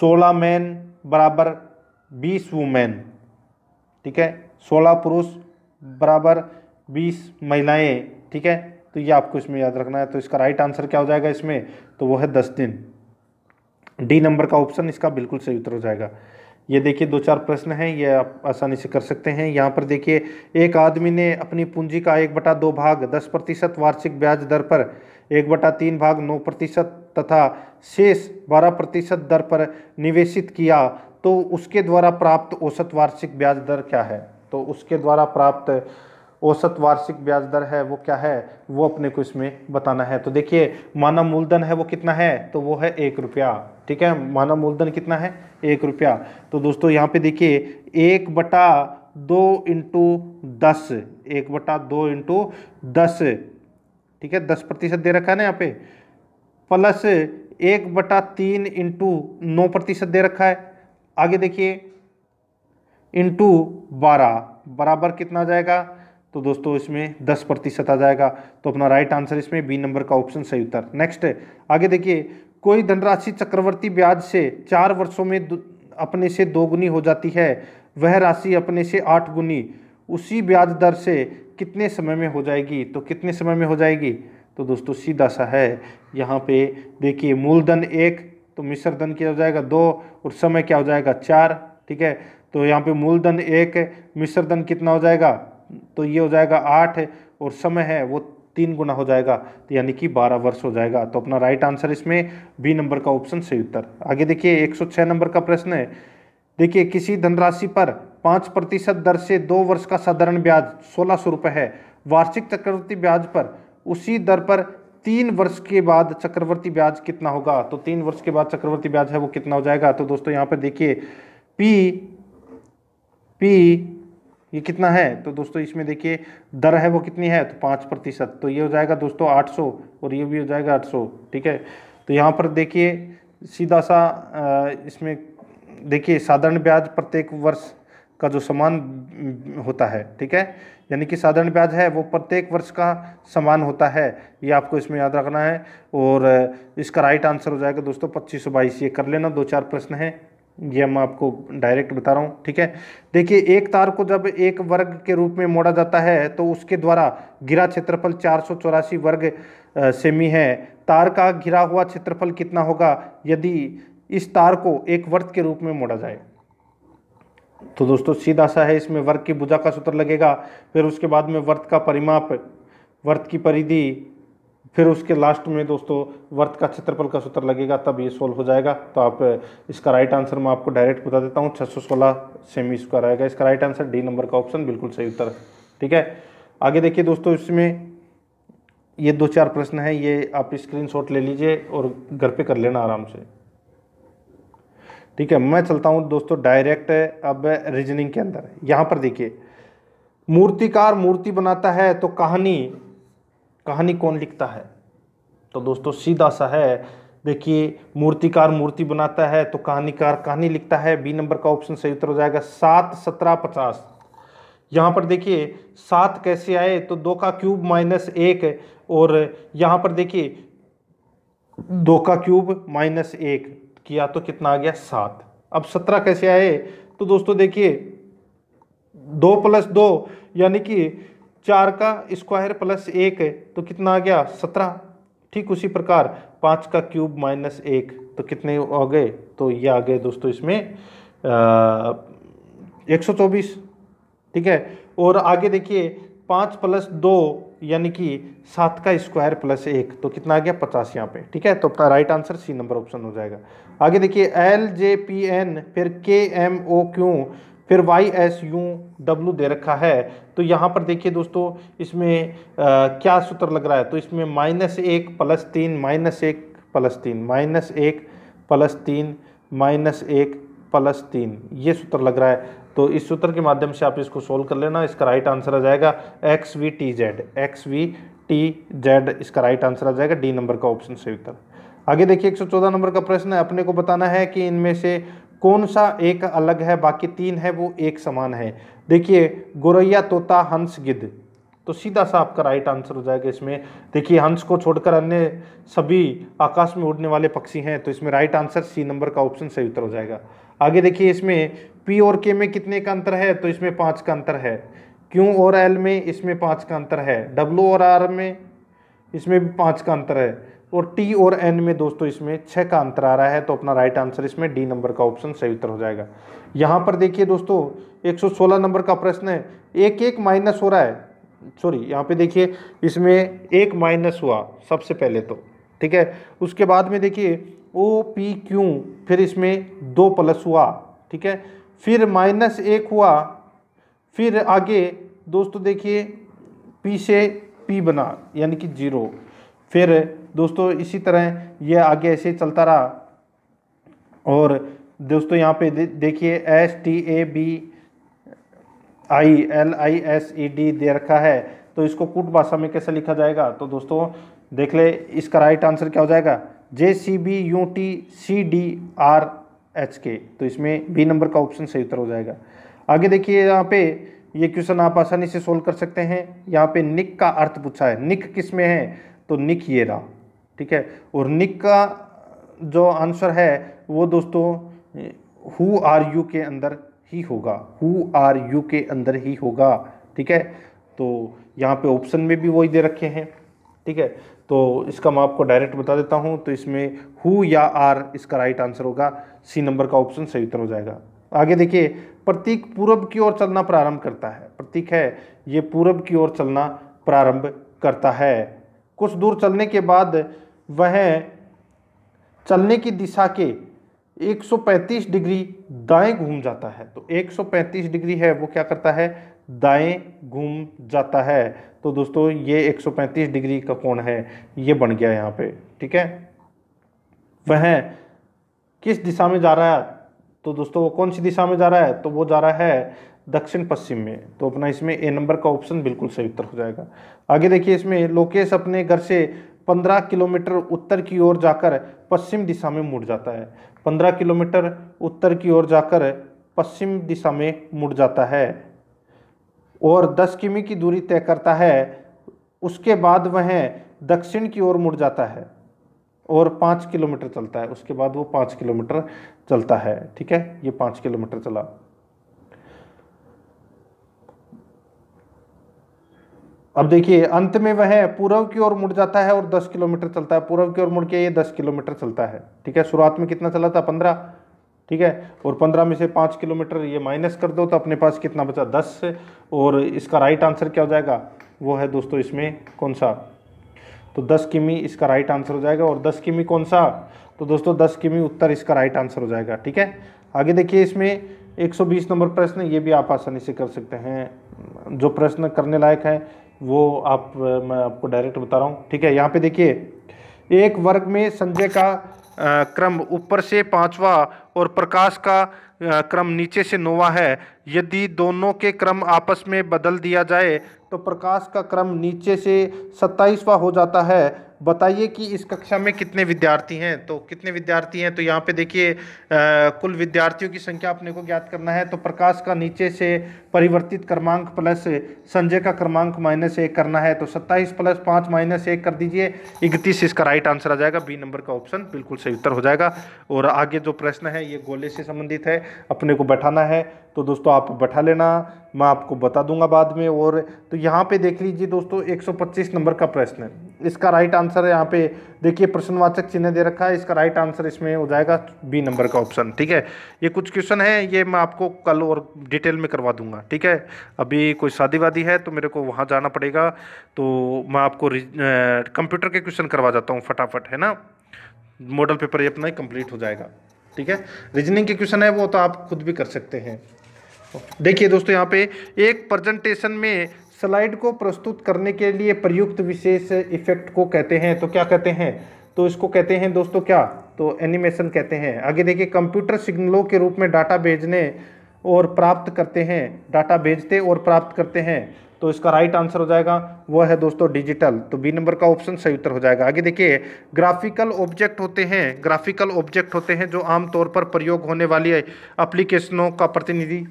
सोलह मैन बराबर बीस वुमेन ठीक है सोलह पुरुष बराबर बीस महिलाएं ठीक है तो ये आपको इसमें याद रखना है तो इसका राइट आंसर क्या हो जाएगा इसमें तो वो है दस दिन डी नंबर का ऑप्शन इसका बिल्कुल सही उत्तर हो जाएगा ये देखिए दो चार प्रश्न हैं ये आप आसानी से कर सकते हैं यहाँ पर देखिए एक आदमी ने अपनी पूंजी का एक बटा दो भाग दस प्रतिशत वार्षिक ब्याज दर पर एक बटा तीन भाग नौ प्रतिशत तथा शेष बारह प्रतिशत दर पर निवेशित किया तो उसके द्वारा प्राप्त औसत वार्षिक ब्याज दर क्या है तो उसके द्वारा प्राप्त औसत वार्षिक ब्याज दर है वो क्या है वो अपने को इसमें बताना है तो देखिए मानव मूलधन है वो कितना है तो वो है एक रुपया ठीक है मानव मूलधन कितना है एक रुपया तो दोस्तों यहाँ पे देखिए एक बटा दो इंटू दस एक बटा दो इंटू दस ठीक है दस प्रतिशत दे रखा है ना यहाँ पे प्लस एक बटा तीन इंटू नौ प्रतिशत दे रखा है आगे देखिए इंटू बारह बराबर कितना आ जाएगा तो दोस्तों इसमें दस प्रतिशत आ जाएगा तो अपना राइट आंसर इसमें बी नंबर का ऑप्शन सही उत्तर नेक्स्ट आगे देखिए कोई धनराशि चक्रवर्ती ब्याज से चार वर्षों में अपने से दोगुनी हो जाती है वह राशि अपने से आठ गुनी उसी ब्याज दर से कितने समय में हो जाएगी तो कितने समय में हो जाएगी तो दोस्तों सीधा सा है यहाँ पे देखिए मूलधन एक तो मिश्र धन क्या हो जाएगा दो और समय क्या हो जाएगा चार ठीक है तो यहाँ पे मूलधन एक मिश्र धन कितना हो जाएगा तो ये हो जाएगा आठ और समय है वो तीन गुना हो जाएगा तो यानी कि बारह वर्ष हो जाएगा तो अपना राइट आंसर इसमें बी नंबर का ऑप्शन सही उत्तर आगे देखिए एक सौ छः नंबर का प्रश्न है देखिए किसी धनराशि पर पाँच प्रतिशत दर से दो वर्ष का साधारण ब्याज सोलह सौ रुपये है वार्षिक चक्रवर्ती ब्याज पर उसी दर पर तीन वर्ष के बाद चक्रवर्ती ब्याज कितना होगा तो तीन वर्ष के बाद चक्रवर्ती ब्याज है वो कितना हो जाएगा तो दोस्तों यहाँ पर देखिए पी पी ये कितना है तो दोस्तों इसमें देखिए दर है वो कितनी है तो पाँच प्रतिशत तो ये हो जाएगा दोस्तों आठ सौ और ये भी हो जाएगा आठ सौ ठीक है तो यहाँ पर देखिए सीधा सा इसमें देखिए साधारण ब्याज प्रत्येक वर्ष का जो समान होता है ठीक है यानी कि साधारण ब्याज है वो प्रत्येक वर्ष का समान होता है ये आपको इसमें याद रखना है और इसका राइट आंसर हो जाएगा दोस्तों पच्चीस सौ बाईस ये कर लेना दो चार प्रश्न हैं ये मैं आपको डायरेक्ट बता रहा हूँ ठीक है देखिए एक तार को जब एक वर्ग के रूप में मोड़ा जाता है तो उसके द्वारा घिरा क्षेत्रफल चार वर्ग सेमी है तार का घिरा हुआ क्षेत्रफल कितना होगा यदि इस तार को एक वर्ग के रूप में मोड़ा जाए तो दोस्तों सीधा सा है इसमें वर्ग की भुजा का सूत्र लगेगा फिर उसके बाद में वर्त का परिमाप वर्त की परिधि फिर उसके लास्ट में दोस्तों वर्त का क्षेत्रफल का सूत्र लगेगा तब ये सोल्व हो जाएगा तो आप इसका राइट आंसर मैं आपको डायरेक्ट बता देता हूँ छः सौ सेमी स्क्वायर आएगा इसका राइट आंसर डी नंबर का ऑप्शन बिल्कुल सही उत्तर ठीक है आगे देखिए दोस्तों इसमें ये दो चार प्रश्न हैं ये आप स्क्रीनशॉट ले लीजिए और घर पे कर लेना आराम से ठीक है मैं चलता हूँ दोस्तों डायरेक्ट अब रीजनिंग के अंदर यहाँ पर देखिए मूर्तिकार मूर्ति बनाता है तो कहानी कहानी कौन लिखता है तो दोस्तों सीधा सा है देखिए मूर्तिकार मूर्ति बनाता है तो कहानीकार कहानी लिखता है बी नंबर का ऑप्शन सही उत्तर हो जाएगा सात सत्रह पचास यहाँ पर देखिए सात कैसे आए तो दो का क्यूब माइनस एक और यहाँ पर देखिए दो का क्यूब माइनस एक किया तो कितना आ गया सात अब सत्रह कैसे आए तो दोस्तों देखिए दो प्लस दो यानी कि चार का स्क्वायर प्लस एक तो कितना आ गया सत्रह ठीक उसी प्रकार पाँच का क्यूब माइनस एक तो कितने आ गए तो ये आ गए दोस्तों इसमें एक सौ चौबीस ठीक है और आगे देखिए पाँच प्लस दो यानी कि सात का स्क्वायर प्लस एक तो कितना आ गया पचास यहाँ पे ठीक है तो अपना right answer C number option हो जाएगा आगे देखिए एल जे पी एन फिर के एम ओ क्यू फिर वाई एस यू डब्ल्यू दे रखा है तो यहाँ पर देखिए दोस्तों इसमें आ, क्या सूत्र लग रहा है तो इसमें माइनस एक प्लस तीन माइनस एक प्लस तीन माइनस एक प्लस तीन माइनस एक प्लस तीन ये सूत्र लग रहा है तो इस सूत्र के माध्यम से आप इसको सोल्व कर लेना इसका राइट आंसर आ जाएगा X V T Z X V T Z इसका राइट आंसर आ जाएगा डी नंबर का ऑप्शन सही उत्तर आगे देखिए 114 नंबर का प्रश्न है अपने को बताना है कि इनमें से कौन सा एक अलग है बाकी तीन है वो एक समान है देखिए गोरैया तोता हंस गिद्ध तो सीधा सा आपका राइट आंसर हो जाएगा इसमें देखिए हंस को छोड़कर अन्य सभी आकाश में उड़ने वाले पक्षी हैं तो इसमें राइट आंसर सी नंबर का ऑप्शन सही उत्तर हो जाएगा आगे देखिए इसमें पी और के में कितने का अंतर है तो इसमें पाँच का अंतर है क्यू और एल में इसमें पाँच का अंतर है डब्लू और आर में इसमें भी पाँच का अंतर है और टी और एन में दोस्तों इसमें छः का अंतर आ रहा है तो अपना राइट आंसर इसमें डी नंबर का ऑप्शन सही उत्तर हो जाएगा यहाँ पर देखिए दोस्तों 116 नंबर का प्रश्न है एक एक माइनस हो रहा है सॉरी यहाँ पे देखिए इसमें एक माइनस हुआ सबसे पहले तो ठीक है उसके बाद में देखिए ओ पी क्यू फिर इसमें दो प्लस हुआ ठीक है फिर माइनस एक हुआ फिर आगे दोस्तों देखिए पी से पी बना यानी कि जीरो फिर दोस्तों इसी तरह यह आगे ऐसे चलता रहा और दोस्तों यहाँ पे देखिए S T A B I L I S E D दे रखा है तो इसको कूट भाषा में कैसे लिखा जाएगा तो दोस्तों देख ले इसका राइट आंसर क्या हो जाएगा J C B U T C D R H K तो इसमें बी नंबर का ऑप्शन सही उत्तर हो जाएगा आगे देखिए यहाँ पे ये क्वेश्चन आप आसानी से सोल्व कर सकते हैं यहाँ पे निक का अर्थ पूछा है निक किस में है तो निक ये रहा ठीक है और निक का जो आंसर है वो दोस्तों हु आर यू के अंदर ही होगा हु आर यू के अंदर ही होगा ठीक है तो यहाँ पे ऑप्शन में भी वही दे रखे हैं ठीक है तो इसका मैं आपको डायरेक्ट बता देता हूँ तो इसमें हु या आर इसका राइट आंसर होगा सी नंबर का ऑप्शन सही उत्तर हो जाएगा आगे देखिए प्रतीक पूरब की ओर चलना प्रारंभ करता है प्रतीक है ये पूरब की ओर चलना प्रारंभ करता है कुछ दूर चलने के बाद वह चलने की दिशा के 135 डिग्री दाएं घूम जाता है तो 135 डिग्री है वो क्या करता है दाएं घूम जाता है तो दोस्तों ये 135 डिग्री का कोण है ये बन गया यहाँ पे ठीक है वह किस दिशा में जा रहा है तो दोस्तों वो कौन सी दिशा में जा रहा है तो वो जा रहा है दक्षिण पश्चिम में तो अपना इसमें ए नंबर का ऑप्शन बिल्कुल सही उत्तर हो जाएगा आगे देखिए इसमें लोकेश अपने घर से पंद्रह किलोमीटर उत्तर की ओर जाकर पश्चिम दिशा में मुड़ जाता है पंद्रह किलोमीटर उत्तर की ओर जाकर पश्चिम दिशा में मुड़ जाता है और दस किमी की दूरी तय करता है उसके बाद वह दक्षिण की ओर मुड़ जाता है और पाँच किलोमीटर चलता है उसके बाद वो पाँच किलोमीटर चलता है ठीक है ये पाँच किलोमीटर चला अब देखिए अंत में वह पूर्व की ओर मुड़ जाता है और दस किलोमीटर चलता है पूर्व की ओर मुड़ के ये दस किलोमीटर चलता है ठीक है शुरुआत में कितना चला था पंद्रह ठीक है और पंद्रह में से 5 किलोमीटर ये माइनस कर दो तो अपने पास कितना बचा दस और इसका राइट आंसर क्या हो जाएगा वो है दोस्तों इसमें कौन सा तो 10 किमी इसका राइट आंसर हो जाएगा और 10 किमी कौन सा तो दोस्तों 10 किमी उत्तर इसका राइट आंसर हो जाएगा ठीक है आगे देखिए इसमें 120 नंबर प्रश्न ये भी आप आसानी से कर सकते हैं जो प्रश्न करने लायक है वो आप मैं आपको डायरेक्ट बता रहा हूँ ठीक है यहाँ पे देखिए एक वर्ग में संजय का क्रम ऊपर से पाँचवा और प्रकाश का क्रम नीचे से नोवा है यदि दोनों के क्रम आपस में बदल दिया जाए तो प्रकाश का क्रम नीचे से सत्ताईसवा हो जाता है बताइए कि इस कक्षा में कितने विद्यार्थी हैं तो कितने विद्यार्थी हैं तो यहाँ पे देखिए कुल विद्यार्थियों की संख्या अपने को ज्ञात करना है तो प्रकाश का नीचे से परिवर्तित क्रमांक प्लस संजय का क्रमांक माइनस एक करना है तो सत्ताईस प्लस पाँच माइनस एक कर दीजिए इकतीस इसका राइट आंसर आ जाएगा बी नंबर का ऑप्शन बिल्कुल सही उत्तर हो जाएगा और आगे जो प्रश्न है ये गोले से संबंधित है अपने को बैठाना है तो दोस्तों आप बैठा लेना मैं आपको बता दूंगा बाद में और तो यहाँ पे देख लीजिए दोस्तों 125 नंबर का प्रश्न है इसका राइट आंसर है यहाँ पे देखिए प्रश्नवाचक चिन्ह दे रखा है इसका राइट आंसर इसमें हो जाएगा बी नंबर का ऑप्शन ठीक है ये कुछ क्वेश्चन है ये मैं आपको कल और डिटेल में करवा दूंगा ठीक है अभी कोई शादी वादी है तो मेरे को वहाँ जाना पड़ेगा तो मैं आपको कंप्यूटर के क्वेश्चन करवा जाता हूँ फटाफट है ना मॉडल पेपर ये अपना ही कंप्लीट हो जाएगा ठीक है रीजनिंग के क्वेश्चन है वो तो आप खुद भी कर सकते हैं देखिए दोस्तों यहाँ पे एक प्रेजेंटेशन में स्लाइड को प्रस्तुत करने के लिए प्रयुक्त विशेष इफेक्ट को कहते हैं तो क्या कहते हैं तो इसको कहते हैं दोस्तों क्या तो एनिमेशन कहते हैं आगे देखिए कंप्यूटर सिग्नलों के रूप में डाटा भेजने और प्राप्त करते हैं डाटा भेजते और प्राप्त करते हैं तो इसका राइट आंसर हो जाएगा वह है दोस्तों डिजिटल तो बी नंबर का ऑप्शन सही उत्तर हो जाएगा आगे देखिए ग्राफिकल ऑब्जेक्ट होते हैं ग्राफिकल ऑब्जेक्ट होते हैं जो आमतौर पर प्रयोग होने वाली एप्लीकेशनों का प्रतिनिधि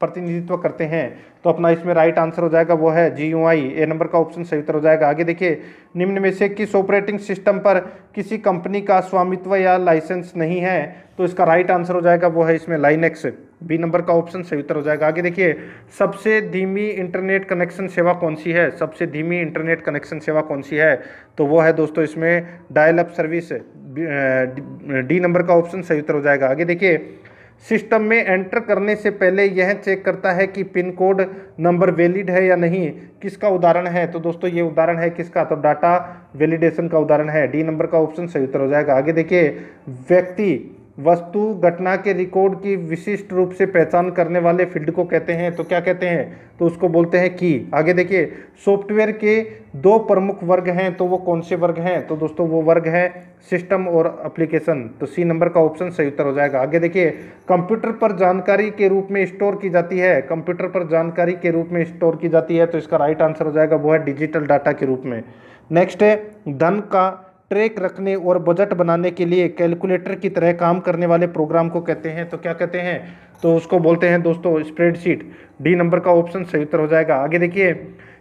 प्रतिनिधित्व करते हैं तो अपना इसमें राइट आंसर हो जाएगा वो है G U I A number का ऑप्शन सही उत्तर हो जाएगा आगे देखिए निम्न में से किस ऑपरेटिंग सिस्टम पर किसी कंपनी का स्वामित्व या लाइसेंस नहीं है तो इसका राइट आंसर हो जाएगा वो है इसमें लाइनेक्स बी नंबर का ऑप्शन सही उत्तर हो जाएगा आगे देखिए सबसे धीमी इंटरनेट कनेक्शन सेवा कौन सी है सबसे धीमी इंटरनेट कनेक्शन सेवा कौन सी है तो वो है दोस्तों इसमें dial up service D number का ऑप्शन सही उत्तर हो जाएगा आगे देखिए सिस्टम में एंटर करने से पहले यह चेक करता है कि पिन कोड नंबर वैलिड है या नहीं किसका उदाहरण है तो दोस्तों ये उदाहरण है किसका तो डाटा वैलिडेशन का उदाहरण है डी नंबर का ऑप्शन सही उत्तर हो जाएगा आगे देखिए व्यक्ति वस्तु घटना के रिकॉर्ड की विशिष्ट रूप से पहचान करने वाले फील्ड को कहते हैं तो क्या कहते हैं तो उसको बोलते हैं की आगे देखिए सॉफ्टवेयर के दो प्रमुख वर्ग हैं तो वो कौन से वर्ग हैं तो दोस्तों वो वर्ग है सिस्टम और एप्लीकेशन तो सी नंबर का ऑप्शन सही उत्तर हो जाएगा आगे देखिए कंप्यूटर पर जानकारी के रूप में स्टोर की जाती है कंप्यूटर पर जानकारी के रूप में स्टोर की जाती है तो इसका राइट आंसर हो जाएगा वो है डिजिटल डाटा के रूप में नेक्स्ट है धन का ट्रैक रखने और बजट बनाने के लिए कैलकुलेटर की तरह काम करने वाले प्रोग्राम को कहते हैं तो क्या कहते हैं तो उसको बोलते हैं दोस्तों स्प्रेडशीट डी नंबर का ऑप्शन सही उत्तर हो जाएगा आगे देखिए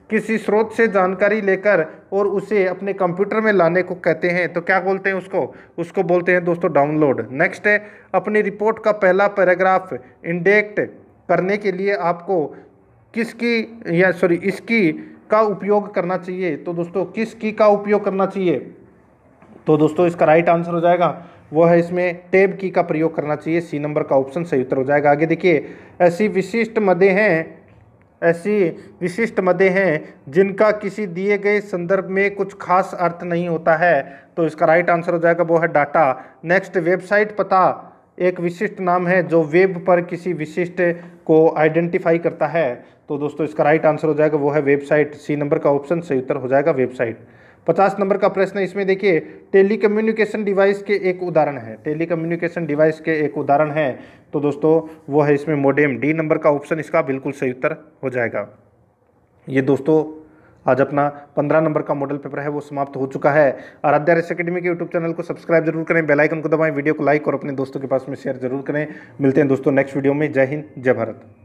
किसी स्रोत से जानकारी लेकर और उसे अपने कंप्यूटर में लाने को कहते हैं तो क्या बोलते हैं उसको उसको बोलते हैं दोस्तों डाउनलोड नेक्स्ट है अपनी रिपोर्ट का पहला पैराग्राफ इंडेक्ट करने के लिए आपको किसकी या सॉरी इसकी का उपयोग करना चाहिए तो दोस्तों किस की का उपयोग करना चाहिए तो दोस्तों इसका राइट आंसर हो जाएगा वो है इसमें टेब की का प्रयोग करना चाहिए सी नंबर का ऑप्शन सही उत्तर हो जाएगा आगे देखिए ऐसी विशिष्ट मदें हैं ऐसी विशिष्ट मदें हैं जिनका किसी दिए गए संदर्भ में कुछ खास अर्थ नहीं होता है तो इसका राइट आंसर हो जाएगा वो है डाटा नेक्स्ट वेबसाइट पता एक विशिष्ट नाम है जो वेब पर किसी विशिष्ट को आइडेंटिफाई करता है तो दोस्तों इसका राइट आंसर हो जाएगा वो है वेबसाइट सी नंबर का ऑप्शन सही उत्तर हो जाएगा वेबसाइट पचास नंबर का प्रश्न इसमें देखिए टेलीकम्युनिकेशन डिवाइस के एक उदाहरण है टेलीकम्युनिकेशन डिवाइस के एक उदाहरण है तो दोस्तों वो है इसमें मोडेम डी नंबर का ऑप्शन इसका बिल्कुल सही उत्तर हो जाएगा ये दोस्तों आज अपना पंद्रह नंबर का मॉडल पेपर है वो समाप्त हो चुका है आराध्या रेस अकेडमी के यूट्यूब चैनल को सब्सक्राइब जरूर करें बेल आइकन को दबाएं वीडियो को लाइक और अपने दोस्तों के पास में शेयर जरूर करें मिलते हैं दोस्तों नेक्स्ट वीडियो में जय हिंद जय भारत